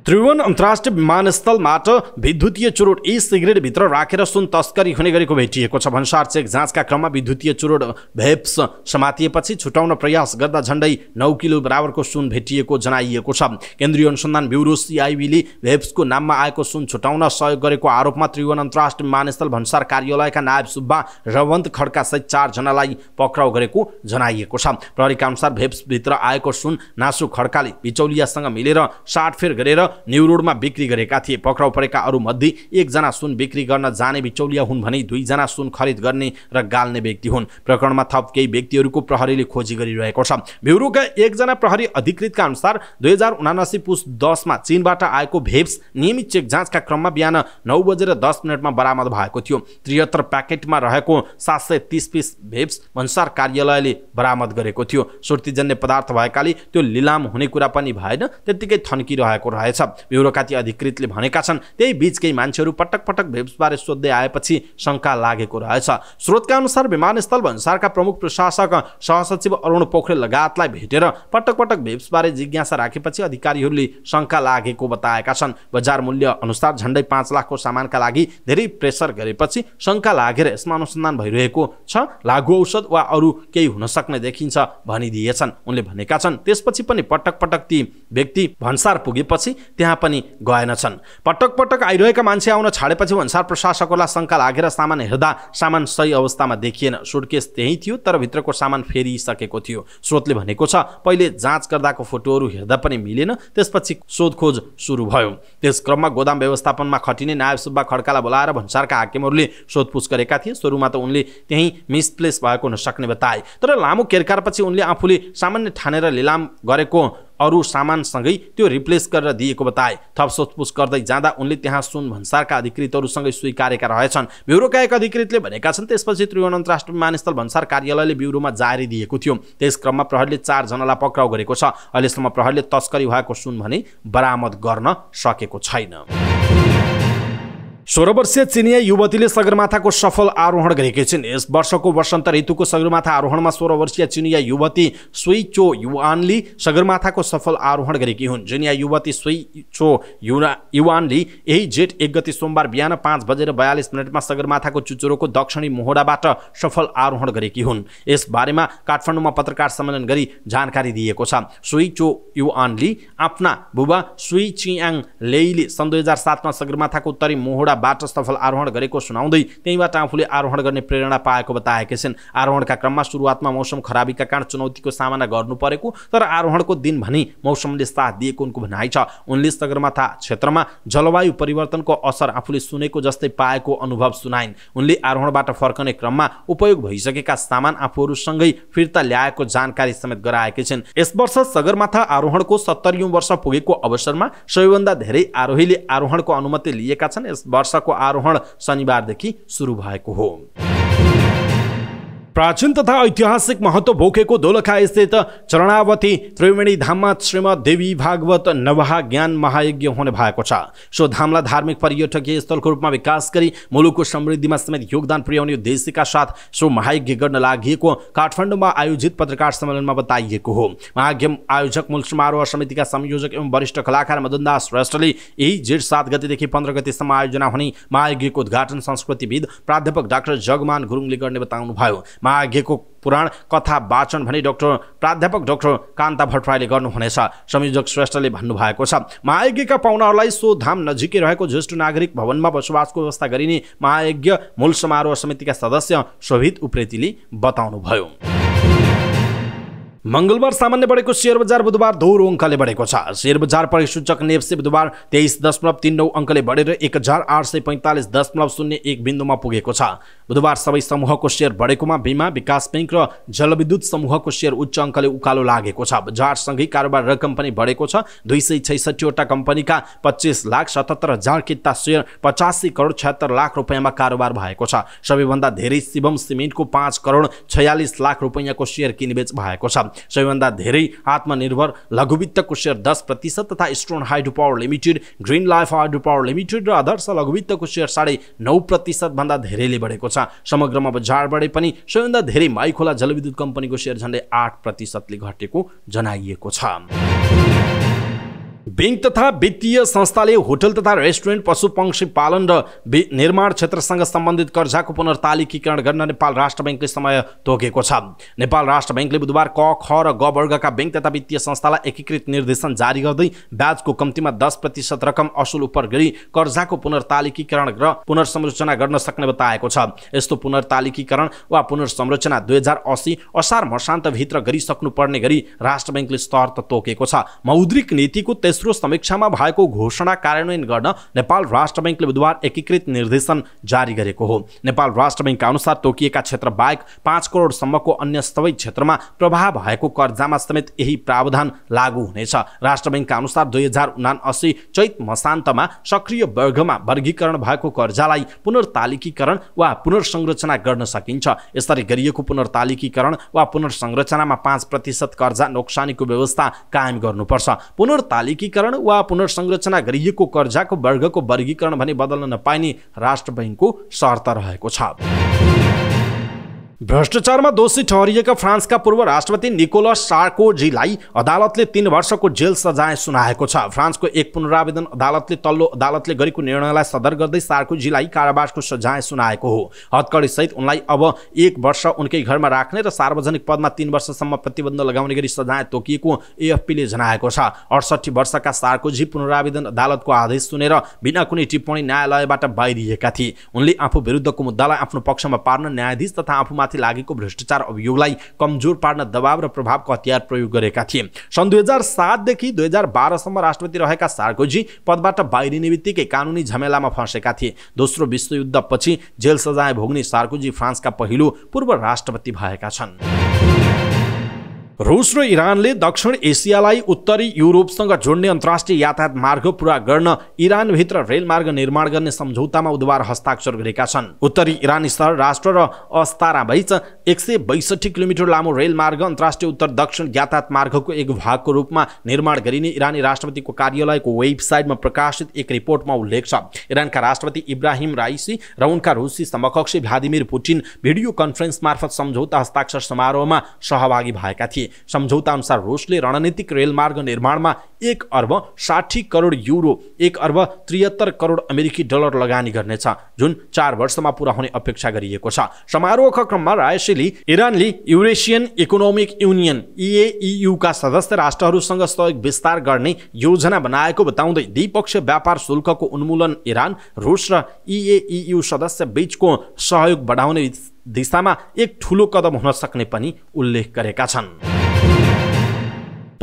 त्रिभुवन अन्तर्राष्ट्रिय विमानस्थलबाट विद्युतीय चुरोट ई सिगरेटभित्र राखेर सुन तस्करी हुने गरेको भेटिएको छ भन्सार चेक जाँचका क्रममा विद्युतीय चुरोट भेप्स समातिएपछि छुटाउन प्रयास गर्दा झन्डै नौ किलो बराबरको सुन भेटिएको जनाइएको छ केन्द्रीय अनुसन्धान ब्युरो सिआइबीले भेप्सको नाममा आएको सुन छुटाउन सहयोग गरेको आरोपमा त्रिभुवन अन्तर्राष्ट्रिय विमानस्थल भन्सार कार्यालयका नायब सुब्बा रवन्त खड्का सहित चारजनालाई पक्राउ गरेको जनाइएको छ प्रहरीका अनुसार भेप्सभित्र आएको सुन नासु खड्काले बिचौलियासँग मिलेर साटफेर गरेर न्यू रोडमा बिक्री गरेका थिए पक्राउ परेका अरूमध्ये एकजना सुन बिक्री गर्न जाने बिचौलिया हुन् भने दुईजना सुन खरिद गर्ने र गाल्ने व्यक्ति हुन् प्रकरणमा थप केही व्यक्तिहरूको प्रहरीले खोजी गरिरहेको छ ब्युरोका एकजना प्रहरी अधिकृतका अनुसार दुई हजार उनासी पुस दसमा चिनबाट आएको भेप्स नियमित चेक जाँचका क्रममा बिहान नौ बजेर दस मिनटमा बरामद भएको थियो त्रिहत्तर प्याकेटमा रहेको सात सय तिस पिस भेप्स भन्सार कार्यालयले बरामद गरेको थियो सुर्तीजन्य पदार्थ भएकाले त्यो लिलाम हुने कुरा पनि भएन त्यत्तिकै थन्किरहेको रहेछ छ अधिकृतले भनेका छन् त्यही बीच केही मान्छेहरू पटक पटक भेप्सबारे सोध्दै आएपछि शङ्का लागेको रहेछ स्रोतका अनुसार विमानस्थल भन्सारका प्रमुख प्रशासक सहसचिव अरुण पोखरेल लगायतलाई भेटेर पटक पटक भेप्सबारे जिज्ञासा राखेपछि अधिकारीहरूले शङ्का लागेको बताएका छन् बजार मूल्य अनुसार झन्डै पाँच लाखको सामानका लागि धेरै प्रेसर गरेपछि शङ्का लागेर यसमा अनुसन्धान भइरहेको छ लागु औषध वा अरू केही हुन सक्ने देखिन्छ भनिदिएछन् उनले भनेका छन् त्यसपछि पनि पटक पटक ती व्यक्ति भन्सार पुगेपछि त्यहाँ पनि गएनछन् पटक पटक आइरहेका मान्छे आउन छाडेपछि भन्सार प्रशासकहरूलाई शङ्का लागेर सामान हेर्दा सामान सही अवस्थामा देखिएन सुटकेस त्यहीँ थियो तर भित्रको सामान फेरिसकेको थियो स्रोतले भनेको छ पहिले जाँच गर्दाको फोटोहरू हेर्दा पनि मिलेन त्यसपछि सोधखोज सुरु भयो त्यस क्रममा गोदाम व्यवस्थापनमा खटिने नायब सुब्बा खड्कालाई बोलाएर भन्सारका हाकिमहरूले सोधपुछ गरेका थिए सुरुमा त उनले त्यहीँ मिसप्लेस भएको हुन सक्ने बताए तर लामो केरकारपछि उनले आफूले सामान्य ठानेर लिलाम गरेको अरू सामानसँगै त्यो रिप्लेस गरेर दिएको बताए थप सोधपुछ गर्दै जाँदा उनले त्यहाँ सुन भन्सारका अधिकृतहरूसँगै स्वीकारेका रहेछन् ब्युरोका एक अधिकृतले भनेका छन् त्यसपछि त्रिभुवन अन्तर्राष्ट्रिय विमानस्थल भन्सार कार्यालयले ब्युरोमा जारी दिएको थियो त्यस क्रममा प्रहरीले चारजनालाई पक्राउ गरेको छ अहिलेसम्म प्रहरीले तस्करी भएको सुन भने बरामद गर्न सकेको छैन सोह्र वर्षीय चिनिया युवतीले सगरमाथाको सफल आरोहण गरेकी छिन् यस वर्षको वसन्त ऋतुको सगरमाथा आरोहणमा सोह्र वर्षीय चिनिया युवती सोइ चो युवानले सगरमाथाको सफल आरोहण गरेकी हुन् चिनिया युवती सोइ चो युना युवानले यही जेठ एक गति सोमबार बिहान पाँच बजेर बयालिस मिनटमा सगरमाथाको चुचुरोको दक्षिणी मोहडाबाट सफल आरोहण गरेकी हुन् यस बारेमा काठमाडौँमा पत्रकार सम्मेलन गरी जानकारी दिएको छ सुई चो युआनली आफ्ना बुबा सुई चियाङ लेईले सन् दुई हजार सातमा सगरमाथाको उत्तरी मोहडा बाटा सफल आरोहण गरेको सुनाउँदै त्यहीँबाट आफूले आरोहण गर्ने प्रेरणा पाएको बताएकी छन् आरोहणका क्रममा सुरुवातमा मौसम खराबीका कारण चुनौतीको सामना गर्नु परेको तर आरोहणको दिन भनी मौसमले साथ दिएको उनको भनाइ छ उनले सगरमाथा क्षेत्रमा जलवायु परिवर्तनको असर आफूले सुनेको जस्तै पाएको अनुभव सुनाइन् उनले आरोहणबाट फर्कने क्रममा उपयोग भइसकेका सामान आफूहरूसँगै फिर्ता ल्याएको जानकारी समेत गराएकी छिन् यस वर्ष सगरमाथा आरोहणको सत्तरीौँ वर्ष पुगेको अवसरमा सबैभन्दा धेरै आरोहीले आरोहणको अनुमति लिएका छन् यस वर्षको आरोहण शनिबारदेखि सुरु भएको हो प्राचीन तथा ऐतिहासिक महत्त्व बोकेको दोलखा स्थित चरणावती त्रिवेणी धाममा श्रीमद देवी भागवत नवहा ज्ञान महायज्ञ हुने भएको छ सो धामलाई धार्मिक पर्यटकीय स्थलको रूपमा विकास गरी मुलुकको समृद्धिमा समेत योगदान पुर्याउने उद्देश्यका साथ सो महायज्ञ गर्न लागि काठमाडौँमा आयोजित पत्रकार सम्मेलनमा बताइएको हो महाज्ञ आयोजक मूल समारोह समितिका संयोजक एवं वरिष्ठ कलाकार मदनदास श्रेष्ठले यही जेठ सात गतिदेखि पन्ध्र गतिसम्म आयोजना हुने महायज्ञको उद्घाटन संस्कृतिविद प्राध्यापक डाक्टर जगमान गुरुङले गर्ने बताउनुभयो माघेको पुराण कथा वाचन भने डाक्टर प्राध्यापक डाक्टर कान्ता भट्टराईले गर्नुहुनेछ संयोजक श्रेष्ठले भन्नुभएको छ महायज्ञका पाहुनाहरूलाई सो धाम नजिकै रहेको ज्येष्ठ नागरिक भवनमा बसोबासको व्यवस्था गरिने महायज्ञ मूल समारोह समितिका सदस्य शोभित उप्रेतीले बताउनुभयो मङ्गलबार सामान्य बढेको सेयर बजार बुधबार दोहोरो अङ्कले बढेको छ सेयर बजार परिसूचक नेप्से बुधबार तेइस दशमलव तिन नौ अङ्कले बढेर एक हजार आठ सय पैँतालिस दशमलव शून्य एक बिन्दुमा पुगेको छ बुधबार सबै समूहको सेयर बढेकोमा बिमा विकास ब्याङ्क र जलविद्युत समूहको सेयर उच्च अङ्कले उकालो लागेको छ बजारसँगै कारोबार रकम पनि बढेको छ दुई सय छैसठीवटा कम्पनीका पच्चिस लाख सतहत्तर हजार किता सेयर पचासी करोड छत्तर लाख रुपियाँमा कारोबार भएको छ सबैभन्दा धेरै शिवम सिमेन्टको पाँच करोड छयालिस लाख रुपियाँको सेयर किनबेच भएको छ सबैभन्दा धेरै आत्मनिर्भर लघुवित्तको सेयर दस प्रतिशत तथा stone hydro power limited green life hydro power limited र आदर्श लघुवित्तको सेयर साढे नौ प्रतिशतभन्दा धेरैले बढेको छ समग्रमा बजारबाटै पनि सबैभन्दा धेरै माइखोला जलविद्युत कम्पनीको सेयर झन्डै आठ प्रतिशतले घटेको जनाइएको छ ब्याङ्क तथा वित्तीय संस्थाले होटल तथा रेस्टुरेन्ट पशु पंक्षी पालन र निर्माण क्षेत्रसँग सम्बन्धित कर्जाको पुनर्तालिकीकरण गर्न नेपाल राष्ट्र ब्याङ्कले समय तोकेको छ नेपाल राष्ट्र ब्याङ्कले बुधबार क ख र ग वर्गका ब्याङ्क तथा वित्तीय संस्थालाई एकीकृत निर्देशन जारी गर्दै ब्याजको कम्तीमा दस प्रतिशत रकम असुल उप गरी कर्जाको पुनर्तालिकीकरण र पुनर्संरचना गर्न सक्ने बताएको छ यस्तो पुनर्तालिकीकरण वा पुनर्संरचना दुई हजार असी असार मसान्तभित्र गरिसक्नुपर्ने गरी राष्ट्र ब्याङ्कले स्तर तोकेको छ मौद्रिक नीतिको तेस्रो समीक्षामा भएको घोषणा कार्यान्वयन गर्न नेपाल राष्ट्र ब्याङ्कले बुधबार एकीकृत निर्देशन जारी गरेको हो नेपाल राष्ट्र ब्याङ्कका अनुसार तोकिएका क्षेत्र बाहेक पाँच करोडसम्मको अन्य सबै क्षेत्रमा प्रभाव भएको कर्जामा समेत यही प्रावधान लागू हुनेछ राष्ट्र ब्याङ्कका अनुसार दुई हजार उना असी चैत मसान्तमा सक्रिय वर्गमा वर्गीकरण भएको कर्जालाई पुनर्तालिकीकरण वा पुनर्संरचना गर्न सकिन्छ यसरी गरिएको पुनर्तालिकीकरण वा पुनर्संरचनामा पाँच प्रतिशत कर्जा नोक्सानीको व्यवस्था कायम गर्नुपर्छ पुनर्तालिकी एकीकरण वा पुनर्संरचना गरिएको कर्जाको वर्गको वर्गीकरण भने बदल्न नपाइने राष्ट्र बैङ्कको शर्त रहेको छ भ्रष्टाचारमा दोषी ठहरिएका फ्रान्सका पूर्व राष्ट्रपति निकोलस सार्कोजीलाई अदालतले तिन वर्षको जेल सजाय सुनाएको छ फ्रान्सको एक पुनरावेदन अदालतले तल्लो अदालतले गरेको निर्णयलाई सदर गर्दै सार्कोजीलाई कारावासको सजाय सुनाएको हो हतकडीसहित उनलाई अब एक वर्ष उनकै घरमा राख्ने र सार्वजनिक पदमा तिन वर्षसम्म प्रतिबन्ध लगाउने गरी सजाय तोकिएको एएफपीले जनाएको छ अडसट्ठी वर्षका सार्कोजी पुनरावेदन अदालतको आदेश सुनेर बिना कुनै टिप्पणी न्यायालयबाट बाहिरिएका थिए उनले आफू विरुद्धको मुद्दालाई आफ्नो पक्षमा पार्न न्यायाधीश तथा आफूमा सरकारमाथि लागेको भ्रष्टाचार अभियोगलाई कमजोर पार्न दबाव र प्रभावको हतियार प्रयोग गरेका थिए सन् दुई हजार सातदेखि दुई हजार बाह्रसम्म राष्ट्रपति रहेका सार्कोजी पदबाट बाहिरिने बित्तिकै कानुनी झमेलामा फँसेका थिए दोस्रो विश्वयुद्धपछि जेल सजाय भोग्ने सार्कोजी फ्रान्सका पहिलो पूर्व राष्ट्रपति भएका छन् रुस र इरानले दक्षिण एसियालाई उत्तरी युरोपसँग जोड्ने अन्तर्राष्ट्रिय यातायात मार्ग पुरा गर्न इरानभित्र रेलमार्ग निर्माण गर्ने सम्झौतामा बुधबार हस्ताक्षर गरेका छन् उत्तरी इरान स्तर राष्ट्र र अस्थाराबीच एक सय बैसठी किलोमिटर लामो रेलमार्ग अन्तर्राष्ट्रिय उत्तर दक्षिण यातायात मार्गको एक भागको रूपमा निर्माण गरिने इरानी राष्ट्रपतिको कार्यालयको वेबसाइटमा प्रकाशित एक रिपोर्टमा उल्लेख छ इरानका राष्ट्रपति इब्राहिम राइसी र उनका रुसी समकक्षी भ्लादिमिर पुटिन भिडियो कन्फरेन्स मार्फत सम्झौता हस्ताक्षर समारोहमा सहभागी भएका थिए सम्झौताअनुसार रुसले रणनीतिक रेलमार्ग निर्माणमा एक अर्ब साठी करोड युरो एक अर्ब त्रिहत्तर करोड अमेरिकी डलर लगानी गर्नेछ जुन चार वर्षमा पुरा हुने अपेक्षा गरिएको छ समारोहका क्रममा रायसेली इरानले युरेसियन इकोनोमिक युनियन इएइयुका सदस्य राष्ट्रहरूसँग सहयोग विस्तार गर्ने योजना बनाएको बताउँदै द्विपक्षीय व्यापार शुल्कको उन्मूलन इरान रुस र इएइयु सदस्य बीचको सहयोग बढाउने दिशामा एक ठुलो कदम हुन सक्ने पनि उल्लेख गरेका छन्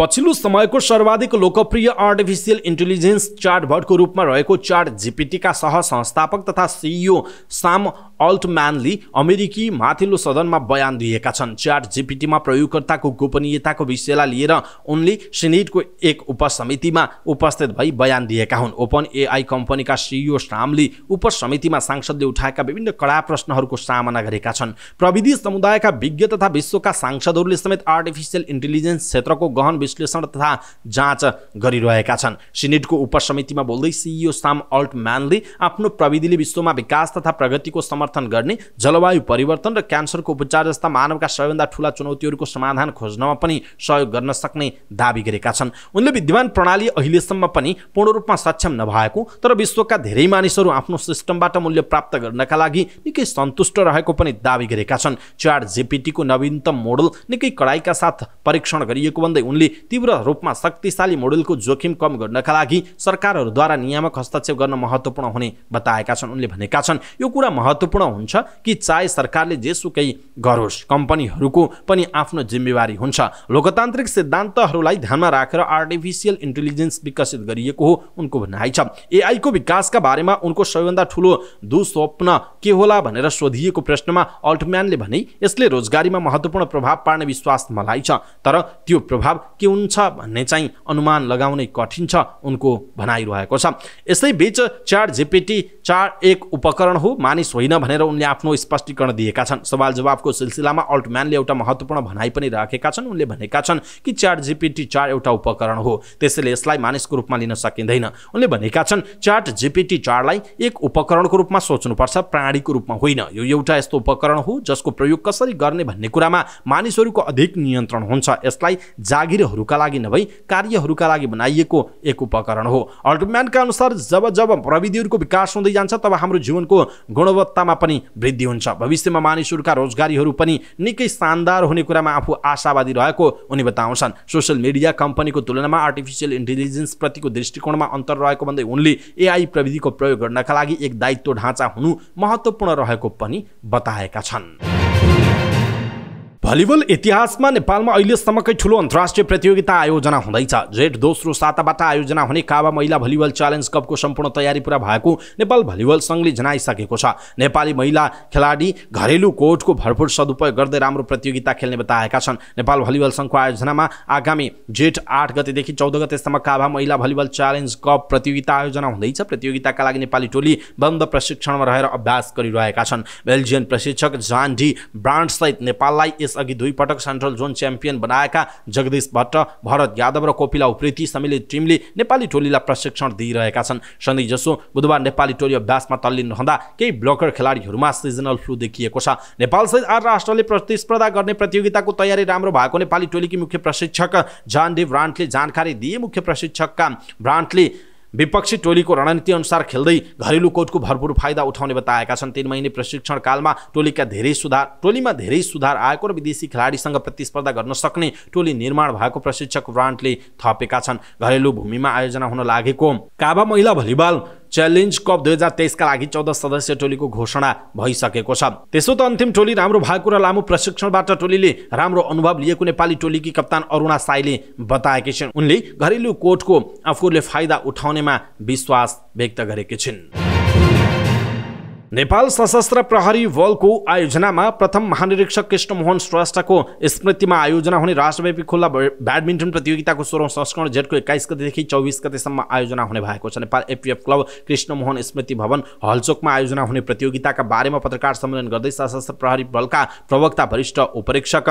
पछिल्लो समयको सर्वाधिक लोकप्रिय आर्टिफिसियल इन्टेलिजेन्स चार्टभटको रूपमा रहेको चार्ट जिपिटीका सह संस्थापक तथा सिइओ साम अल्टम्यानले अमेरिकी माथिल्लो सदनमा बयान दिएका छन् च्याट जिपिटीमा प्रयोगकर्ताको गोपनीयताको विषयलाई लिएर उनले सिनेटको एक उपसमितिमा उपस्थित भई बयान दिएका हुन् ओपन एआई कम्पनीका सिइओ श्रामले उपसमितिमा सांसदले उठाएका विभिन्न कडा प्रश्नहरूको सामना गरेका छन् प्रविधि समुदायका विज्ञ तथा विश्वका सांसदहरूले समेत आर्टिफिसियल इन्टेलिजेन्स क्षेत्रको गहन विश्लेषण तथा जाँच गरिरहेका छन् सिनेटको उपसमितिमा बोल्दै सिइओ साम अल्टम्यानले आफ्नो प्रविधिले विश्वमा विकास तथा प्रगतिको समर्थन समर्थन गर्ने जलवायु परिवर्तन र क्यान्सरको उपचार जस्ता मानवका सबैभन्दा ठुला चुनौतीहरूको समाधान खोज्नमा पनि सहयोग गर्न सक्ने दावी गरेका छन् उनले विद्यमान प्रणाली अहिलेसम्म पनि पूर्ण रूपमा सक्षम नभएको तर विश्वका धेरै मानिसहरू आफ्नो सिस्टमबाट मूल्य प्राप्त गर्नका लागि निकै सन्तुष्ट रहेको पनि दावी गरेका छन् च्याट जेपिटीको नवीनतम मोडल निकै कडाइका साथ परीक्षण गरिएको भन्दै उनले तीव्र रूपमा शक्तिशाली मोडलको जोखिम कम गर्नका लागि सरकारहरूद्वारा नियामक हस्तक्षेप गर्न महत्त्वपूर्ण हुने बताएका छन् उनले भनेका छन् यो कुरा महत्त्वपूर्ण हुन्छ कि चाहे सरकारले जेसुकै गरोस् कम्पनीहरूको पनि आफ्नो जिम्मेवारी हुन्छ लोकतान्त्रिक सिद्धान्तहरूलाई ध्यानमा राखेर आर्टिफिसियल इन्टेलिजेन्स विकसित गरिएको हो उनको भनाइ छ एआईको विकासका बारेमा उनको सबैभन्दा ठुलो दुस्वप्न के होला भनेर सोधिएको प्रश्नमा अल्टम्यानले भने यसले रोजगारीमा महत्त्वपूर्ण प्रभाव पार्ने विश्वास मलाई छ तर त्यो प्रभाव के हुन्छ भन्ने चाहिँ अनुमान लगाउनै कठिन छ उनको भनाइरहेको छ यसै बिच चार जेपिटी चार एक उपकरण हो मानिस होइन भने भनेर उनले आफ्नो स्पष्टीकरण दिएका छन् सवाल जवाबको सिलसिलामा अल्टम्यानले एउटा महत्त्वपूर्ण भनाइ पनि राखेका छन् उनले भनेका छन् कि च्याट जिपिटी चार एउटा उपकरण हो त्यसैले यसलाई मानिसको रूपमा लिन सकिँदैन उनले भनेका छन् च्याट जिपिटी चारलाई एक उपकरणको रूपमा सोच्नुपर्छ प्राणीको रूपमा होइन यो एउटा यस्तो उपकरण हो जसको प्रयोग कसरी गर्ने भन्ने कुरामा मानिसहरूको अधिक नियन्त्रण हुन्छ यसलाई जागिरहरूका लागि नभई कार्यहरूका लागि बनाइएको एक उपकरण हो अल्टम्यानका अनुसार जब जब प्रविधिहरूको विकास हुँदै जान्छ तब हाम्रो जीवनको गुणवत्तामा पनि वृद्धि हुन्छ भविष्यमा मानिसहरूका रोजगारीहरू पनि निकै शानदार हुने कुरामा आफू आशावादी रहेको उनी बताउँछन् सोसियल मिडिया कम्पनीको तुलनामा आर्टिफिसियल इन्टेलिजेन्स प्रतिको दृष्टिकोणमा अन्तर रहेको भन्दै उनले एआई प्रविधिको प्रयोग गर्नका लागि एक दायित्व ढाँचा हुनु महत्त्वपूर्ण रहेको पनि बताएका छन् भलिबल इतिहासमा नेपालमा अहिलेसम्मकै ठुलो अन्तर्राष्ट्रिय प्रतियोगिता आयोजना हुँदैछ जेठ दोस्रो साताबाट आयोजना हुने काभा महिला भलिबल च्यालेन्ज कपको सम्पूर्ण तयारी पुरा भएको नेपाल भलिबल सङ्घले जनाइसकेको छ नेपाली महिला खेलाडी घरेलु कोर्टको भरपूर सदुपयोग गर्दै राम्रो प्रतियोगिता खेल्ने बताएका छन् नेपाल भलिबल सङ्घको आयोजनामा आगामी जेठ आठ गतेदेखि चौध गतेसम्म काभा महिला भलिबल च्यालेन्ज कप प्रतियोगिता आयोजना हुँदैछ प्रतियोगिताका लागि नेपाली टोली बन्द प्रशिक्षणमा रहेर अभ्यास गरिरहेका छन् बेल्जियन प्रशिक्षक जान्डी ब्रान्डसहित नेपाललाई दुई पटक सेन्ट्रल जोन च्याम्पियन बनाएका जगदीश भट्ट भरत यादव र कोपिला उप्रेती सम्मिलित टिमले नेपाली टोलीलाई प्रशिक्षण दिइरहेका छन् सधैँ जसो बुधबार नेपाली टोली अभ्यासमा तल्लीन रहँदा केही ब्लकर खेलाडीहरूमा सिजनल फ्लू देखिएको छ नेपालसहित आठ राष्ट्रले प्रतिस्पर्धा गर्ने प्रतियोगिताको तयारी राम्रो भएको नेपाली टोलीकी मुख्य प्रशिक्षक जानदेव ब्रान्टले जानकारी दिए मुख्य प्रशिक्षकका ब्रान्टले विपक्षी टोलीको रणनीति अनुसार खेल्दै घरेलु कोटको भरपूर फाइदा उठाउने बताएका छन् तिन महिने प्रशिक्षण कालमा टोलीका धेरै सुधार टोलीमा धेरै सुधार आएको र विदेशी खेलाडीसँग प्रतिस्पर्धा गर्न सक्ने टोली निर्माण भएको प्रशिक्षक ब्रान्डले थपेका छन् घरेलु भूमिमा आयोजना हुन लागेको काबा महिला भलिबल च्यालेन्ज कप दुई हजार तेइसका लागि चौध सदस्यीय टोलीको घोषणा भइसकेको छ त्यसो त अन्तिम टोली राम्रो भएको र लामो प्रशिक्षणबाट टोलीले राम्रो अनुभव लिएको नेपाली टोलीकी कप्तान अरुणा साईले बताएकी छिन् उनले घरेलु कोटको आफूले फाइदा उठाउनेमा विश्वास व्यक्त गरेकी छिन् नेपाल सशस्त्र प्रहरी बलको आयोजनामा प्रथम महानिरीक्षक कृष्णमोहन श्रेष्ठको स्मृतिमा आयोजना हुने राष्ट्रव्यापी खुल्ला ब्याडमिन्टन प्रतियोगिताको सोह्रौँ संस्करण जेठको एक्काइस गतिदेखि चौबिस गतिसम्म आयोजना हुने भएको छ नेपाल एपिएफ क्लब कृष्णमोहन स्मृति भवन हलचोकमा आयोजना हुने प्रतियोगिताका बारेमा पत्रकार सम्मेलन गर्दै सशस्त्र प्रहरी बलका प्रवक्ता वरिष्ठ उपरीक्षक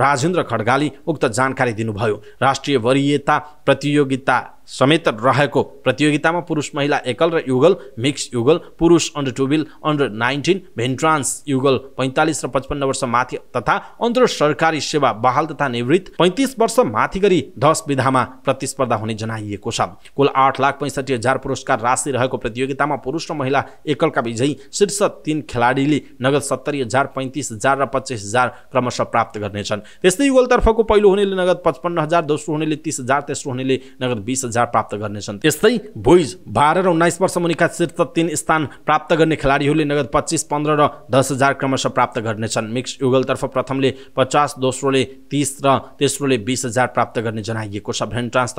राजेन्द्र खड्गाली उक्त जानकारी दिनुभयो राष्ट्रिय वरियता प्रतियोगिता समेत रहेको प्रतियोगितामा पुरुष महिला एकल र युगल मिक्स युगल पुरुष अन्डर टुबिल अन्डर नाइन्टिन भेन्ट्रान्स युगल पैँतालिस र पचपन्न वर्ष माथि तथा अन्तर सरकारी सेवा बहाल तथा निवृत्त पैँतिस वर्ष माथि गरी दस विधामा प्रतिस्पर्धा हुने जनाइएको छ कुल आठ लाख पैँसठी हजार पुरस्कार राशि रहेको प्रतियोगितामा पुरुष र महिला एकलका विजयी शीर्ष तीन खेलाडीले नगद सत्तरी हजार पैँतिस हजार र पच्चिस हजार क्रमशः प्राप्त गर्नेछन् त्यस्तै युगलतर्फको पहिलो हुनेले नगद पचपन्न हजार दोस्रो हुनेले तिस हजार तेस्रो हुनेले नगद बिस हजार हजार प्राप्त गर्नेछन् त्यस्तै बोइज बाह्र र उन्नाइस वर्ष मुनिका शीर्ष तिन स्थान प्राप्त गर्ने खेलाडीहरूले नगद पच्चिस पन्ध्र र दस हजार क्रमशः प्राप्त गर्नेछन् मिक्स युगलतर्फ प्रथमले पचास दोस्रोले तिस र तेस्रोले बिस हजार प्राप्त गर्ने जनाइएको छ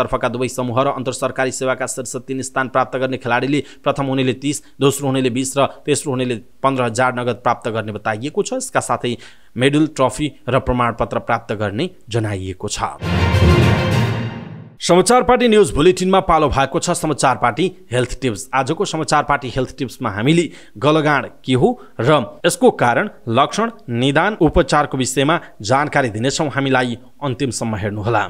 तर्फका दुवै समूह र अन्तर सरकारी सेवाका शीर्ष तीन स्थान प्राप्त गर्ने खेलाडीले प्रथम हुनेले तिस दोस्रो हुनेले बिस र तेस्रो हुनेले पन्ध्र हजार नगद प्राप्त गर्ने बताइएको छ यसका साथै मेडल ट्रफी र प्रमाणपत्र प्राप्त गर्ने जनाइएको छ समाचार पार्टी न्युज बुलेटिनमा पालो भएको छ समाचार पार्टी हेल्थ टिप्स आजको समाचार पार्टी हेल्थ टिप्समा हामीले गलगाँड के हो र यसको कारण लक्षण निदान उपचारको विषयमा जानकारी दिनेछौँ हामीलाई अन्तिमसम्म हेर्नुहोला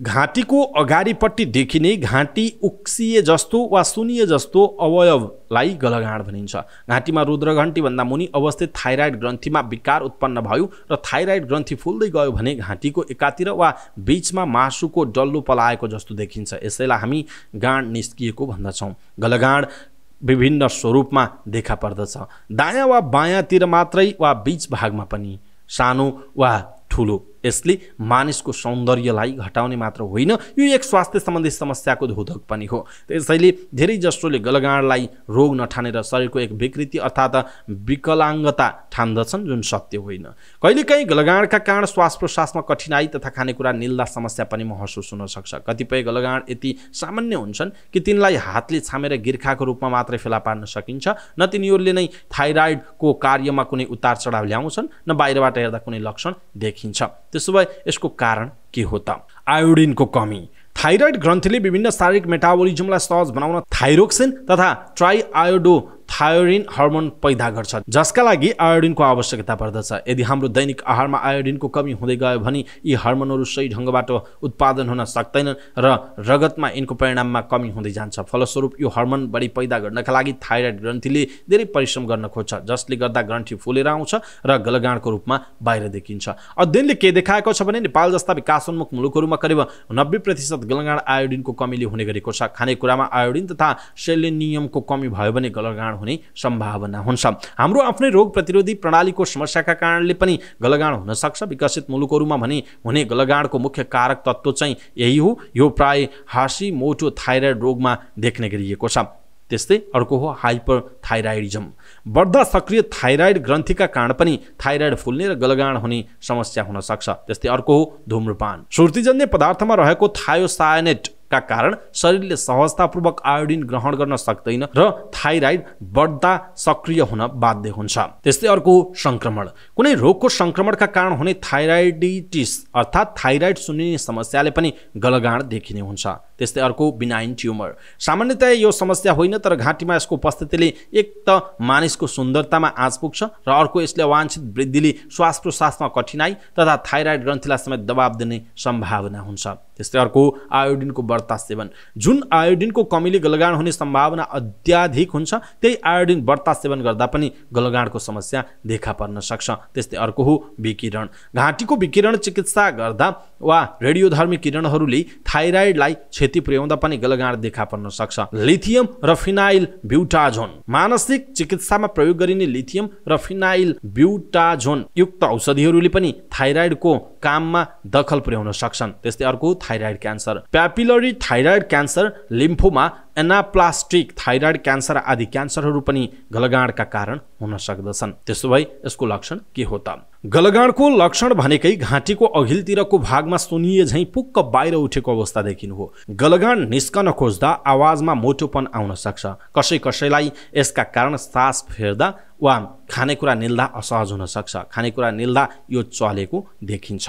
घाँटीको अगाडिपट्टि देखिने घाँटी उक्सिए जस्तो वा सुनिए जस्तो अवयवलाई गलगाँड भनिन्छ घाँटीमा रुद्रघन्टीभन्दा मुनि अवस्थित थाइराइड ग्रन्थीमा विकार उत्पन्न भयो र थाइराइड ग्रन्थी फुल्दै गयो भने घाँटीको एकातिर वा बिचमा मासुको डल्लो पलाएको जस्तो देखिन्छ यसैलाई हामी गाँड निस्किएको भन्दछौँ गलगाँड विभिन्न स्वरूपमा देखा पर्दछ दायाँ वा बायाँतिर मात्रै वा बिच भागमा पनि सानो वा ठुलो यसले मानिसको सौन्दर्यलाई घटाउने मात्र होइन यो एक स्वास्थ्य सम्बन्धी समस्याको धोधक पनि हो त्यसैले धेरै जसोले गलगाँडलाई रोग नठानेर शरीरको एक विकृति अर्थात् विकलाङ्गता ठान्दछन् जुन सत्य होइन कहिलेकाहीँ गलगाँडका कारण श्वास प्रश्वासमा कठिनाई तथा खानेकुरा निल्दा समस्या पनि महसुस हुन सक्छ कतिपय गलगाँड यति सामान्य हुन्छन् कि तिनलाई हातले छामेर गिर्खाको रूपमा मात्रै फेला पार्न सकिन्छ न तिनीहरूले नै थाइराइडको कार्यमा कुनै उतार चढाव ल्याउँछन् न बाहिरबाट हेर्दा कुनै लक्षण देखिन्छ त्यसो भए यसको कारण के हो त आयोडिनको कमी थाइरोइड ग्रन्थीले विभिन्न शारीरिक मेटाबोलिजमलाई सहज बनाउन थाइरोक्सिन तथा ट्राइआयोडो थायोरिन हर्मोन पैदा गर्छ जसका लागि आयोडिनको आवश्यकता पर्दछ यदि हाम्रो दैनिक आहारमा आयोडिनको कमी हुँदै गयो भने यी हर्मोनहरू सही ढङ्गबाट उत्पादन हुन सक्दैनन् र रगतमा यिनको परिणाममा कमी हुँदै जान्छ फलस्वरूप यो हर्मोन बढी पैदा गर्नका लागि थाइरोइड ग्रन्थीले धेरै परिश्रम गर्न खोज्छ जसले गर्दा ग्रन्थी फुलेर आउँछ र गलगाँडको रूपमा बाहिर देखिन्छ अध्ययनले के देखाएको छ भने नेपाल जस्ता विकासोन्मुख मुलुकहरूमा करिब नब्बे प्रतिशत गलगाँड आयोडिनको कमीले हुने गरेको छ खानेकुरामा आयोडिन तथा सेलेनियमको कमी भयो भने गलगाँड हुने सम्भावना हुन्छ हाम्रो आफ्नै रोग प्रतिरोधी प्रणालीको समस्याका कारणले पनि गलगाँड हुनसक्छ विकसित मुलुकहरूमा भने हुने गलगाँडको मुख्य कारक तत्त्व चाहिँ यही हो यो प्राय हासी मोटो थाइरोइड रोगमा देख्ने गरिएको छ त्यस्तै अर्को हो हाइपर थाइराइडिजम बढ्दा सक्रिय थाइराइड ग्रन्थीका कारण पनि थाइराइड फुल्ने र गलगाँड हुने समस्या हुन सक्छ त्यस्तै अर्को हो धुम्रपान सुर्तिजन्य पदार्थमा रहेको थायोसायनेट का कारण शरीरले सहजतापूर्वक आयोडिन ग्रहण गर्न सक्दैन र थाइराइड बढ्दा सक्रिय हुन बाध्य हुन्छ त्यस्तै अर्को सङ्क्रमण कुनै रोगको सङ्क्रमणका कारण हुने थाइराइडिटिस अर्थात् थाइराइड सुनिने समस्याले पनि गलगाँड देखिने हुन्छ त्यस्तै अर्को बिनाइन ट्युमर सामान्यतया यो समस्या होइन तर घाँटीमा यसको उपस्थितिले एक त मानिसको सुन्दरतामा आँच पुग्छ र अर्को यसले अवाञ्छित वृद्धिले श्वास प्रश्वासमा कठिनाई तथा थाइराइड ग्रन्थीलाई समेत दबाब दिने सम्भावना हुन्छ त्यस्तै अर्को आयोडिनको व्रता सेवन जुन आयोडिनको कमीले गलगाड हुने सम्भावना अत्याधिक हुन्छ त्यही आयोडिन व्रता सेवन गर्दा पनि गलगाडको समस्या देखा पर्न सक्छ त्यस्तै अर्को हो विकिरण घाँटीको विकिरण चिकित्सा गर्दा वा रेडियोधर्मी किरणहरूले थाइराइडलाई क्षति पुर्याउँदा पनि गलगाड देखा पर्न सक्छ लिथियम र फिनाइल ब्युटाझोन मानसिक चिकित्सामा प्रयोग गरिने लिथियम र फिनाइल ब्युटाझोन युक्त औषधिहरूले पनि थाइराइडको काममा दखल पुर्याउन सक्छन् त्यस्तै अर्को thyroid cancer papillary thyroid cancer lymphoma anaplastic thyroid cancer आदि क्यान्सरहरू पनि गलगाँडका कारण हुन सक्दछन् त्यसो भए यसको लक्षण के हो त गलगाँडको लक्षण भनेकै घाँटीको अघिल्तिरको भागमा सुनिए झैँ पुक्क बाहिर उठेको अवस्था देखिनु हो गलगाँड निस्कन खोज्दा आवाजमा मोटोपन आउन सक्छ कसै कसैलाई यसका कारण सास फेर्दा वा खानेकुरा निल्दा असहज हुन सक्छ खानेकुरा निल्दा यो चलेको देखिन्छ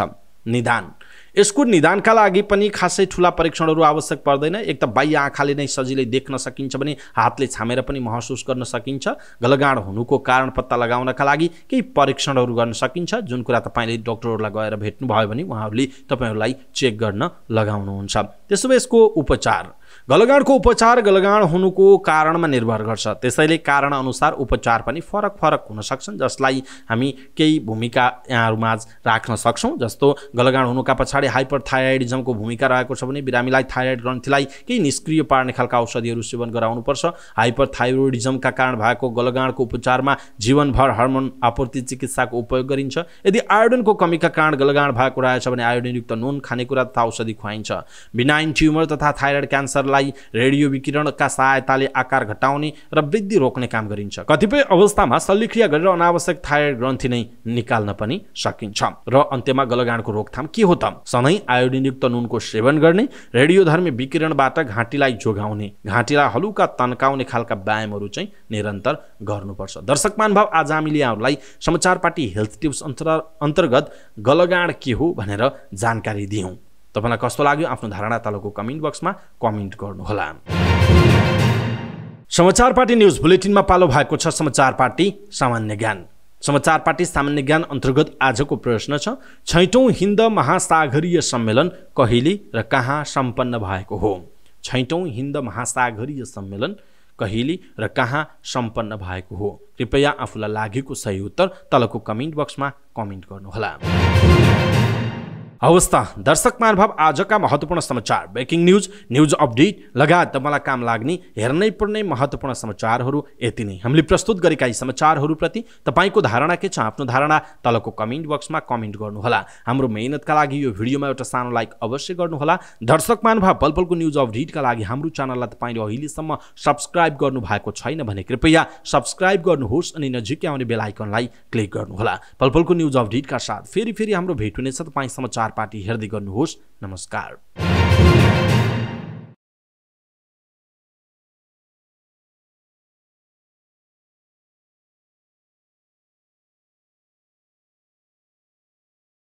निदान यसको निदानका लागि पनि खासै ठुला परीक्षणहरू आवश्यक पर्दैन एक त बाह्य आँखाले नै सजिलै देख्न सकिन्छ भने हातले छामेर पनि महसुस गर्न सकिन्छ गलगाँड हुनुको कारण पत्ता लगाउनका लागि केही परीक्षणहरू गर्न सकिन्छ जुन कुरा तपाईँले डक्टरहरूलाई गएर भेट्नुभयो भने उहाँहरूले तपाईँहरूलाई चेक गर्न लगाउनुहुन्छ त्यसो भए यसको उपचार गलगाँडको उपचार गलगाँड हुनुको कारणमा निर्भर गर्छ त्यसैले कारणअनुसार उपचार पनि फरक फरक हुन सक्छन् जसलाई हामी केही भूमिका यहाँहरूमा राख्न सक्छौँ जस्तो गलगाँड हुनुका पछाडि हाइपर थाइरोइडिजमको भूमिका रहेको छ भने बिरामीलाई थाइरोइड ग्रन्थीलाई केही निष्क्रिय पार्ने खालका औषधिहरू सेवन गराउनुपर्छ हाइपर थाइरोइडिजमका कारण भएको गलगाँडको उपचारमा जीवनभर हर्मोन आपूर्ति चिकित्साको उपयोग गरिन्छ यदि आयोडिनको कमीका कारण गलगाँड भएको रहेछ भने आयोडिनयुक्त नुन खानेकुरा तथा औषधि खुवाइन्छ बिनाइन ट्युमर तथा थाइरोइड क्यान्सरलाई रेडियो विकिरणका सहायताले आकार घटाउने र वृद्धि रोक्ने काम गरिन्छ कतिपय अवस्थामा शल्यक्रिया गरेर अनावश्यक थाइरोइड ग्रन्थि नै निकाल्न पनि सकिन्छ र अन्त्यमा गलगाँडको रोकथाम के हो त सधैँ आयोडिनयुक्त नुनको सेवन गर्ने रेडियोधर्मी विकिरणबाट घाँटीलाई जोगाउने घाँटीलाई हलुका तन्काउने खालका व्यायामहरू चाहिँ निरन्तर गर्नुपर्छ दर्शक मानभाव आज हामीले यहाँहरूलाई समाचार पार्टी हेल्थ टिप्स अन्तर्गत गलगाँड के हो भनेर जानकारी दियौँ तपाईँलाई कस्तो लाग्यो आफ्नो धारणा तलको कमेन्ट बक्समा कमेन्ट गर्नुहोला समाचार पार्टी न्युज बुलेटिनमा पालो भएको छ समाचार पार्टी सामान्य ज्ञान समाचार पार्टी सामान्य ज्ञान अन्तर्गत आजको प्रश्न छ छैटौँ हिन्द महासागरीय सम्मेलन कहिले र कहाँ सम्पन्न भएको हो छैटौँ हिन्द महासागरीय सम्मेलन कहिले र कहाँ सम्पन्न भएको हो कृपया आफूलाई लागेको सही उत्तर तलको कमेन्ट बक्समा कमेन्ट गर्नुहोला हवस् त दर्शक महानुभाव आजका महत्त्वपूर्ण समाचार ब्रेकिङ न्युज न्युज अपडेट लगायत मलाई काम लाग्ने हेर्नै पर्ने महत्त्वपूर्ण समाचारहरू यति नै हामीले प्रस्तुत गरेका यी समाचारहरूप्रति तपाईँको धारणा के छ आफ्नो धारणा तलको कमेन्ट बक्समा कमेन्ट गर्नुहोला हाम्रो मेहनतका लागि यो भिडियोमा एउटा सानो लाइक अवश्य गर्नुहोला दर्शक महानुभाव पलपलको पलको न्युज अपडेटका लागि हाम्रो च्यानललाई तपाईँले अहिलेसम्म सब्सक्राइब गर्नु भएको छैन भने कृपया सब्सक्राइब गर्नुहोस् अनि नजिकै आउने बेलायकनलाई क्लिक गर्नुहोला पलपलको न्युज अपडेटका साथ फेरि फेरि हाम्रो भेट हुनेछ तपाईँ समाचार पार्टी हेर्दै गर्नुहोस् नमस्कार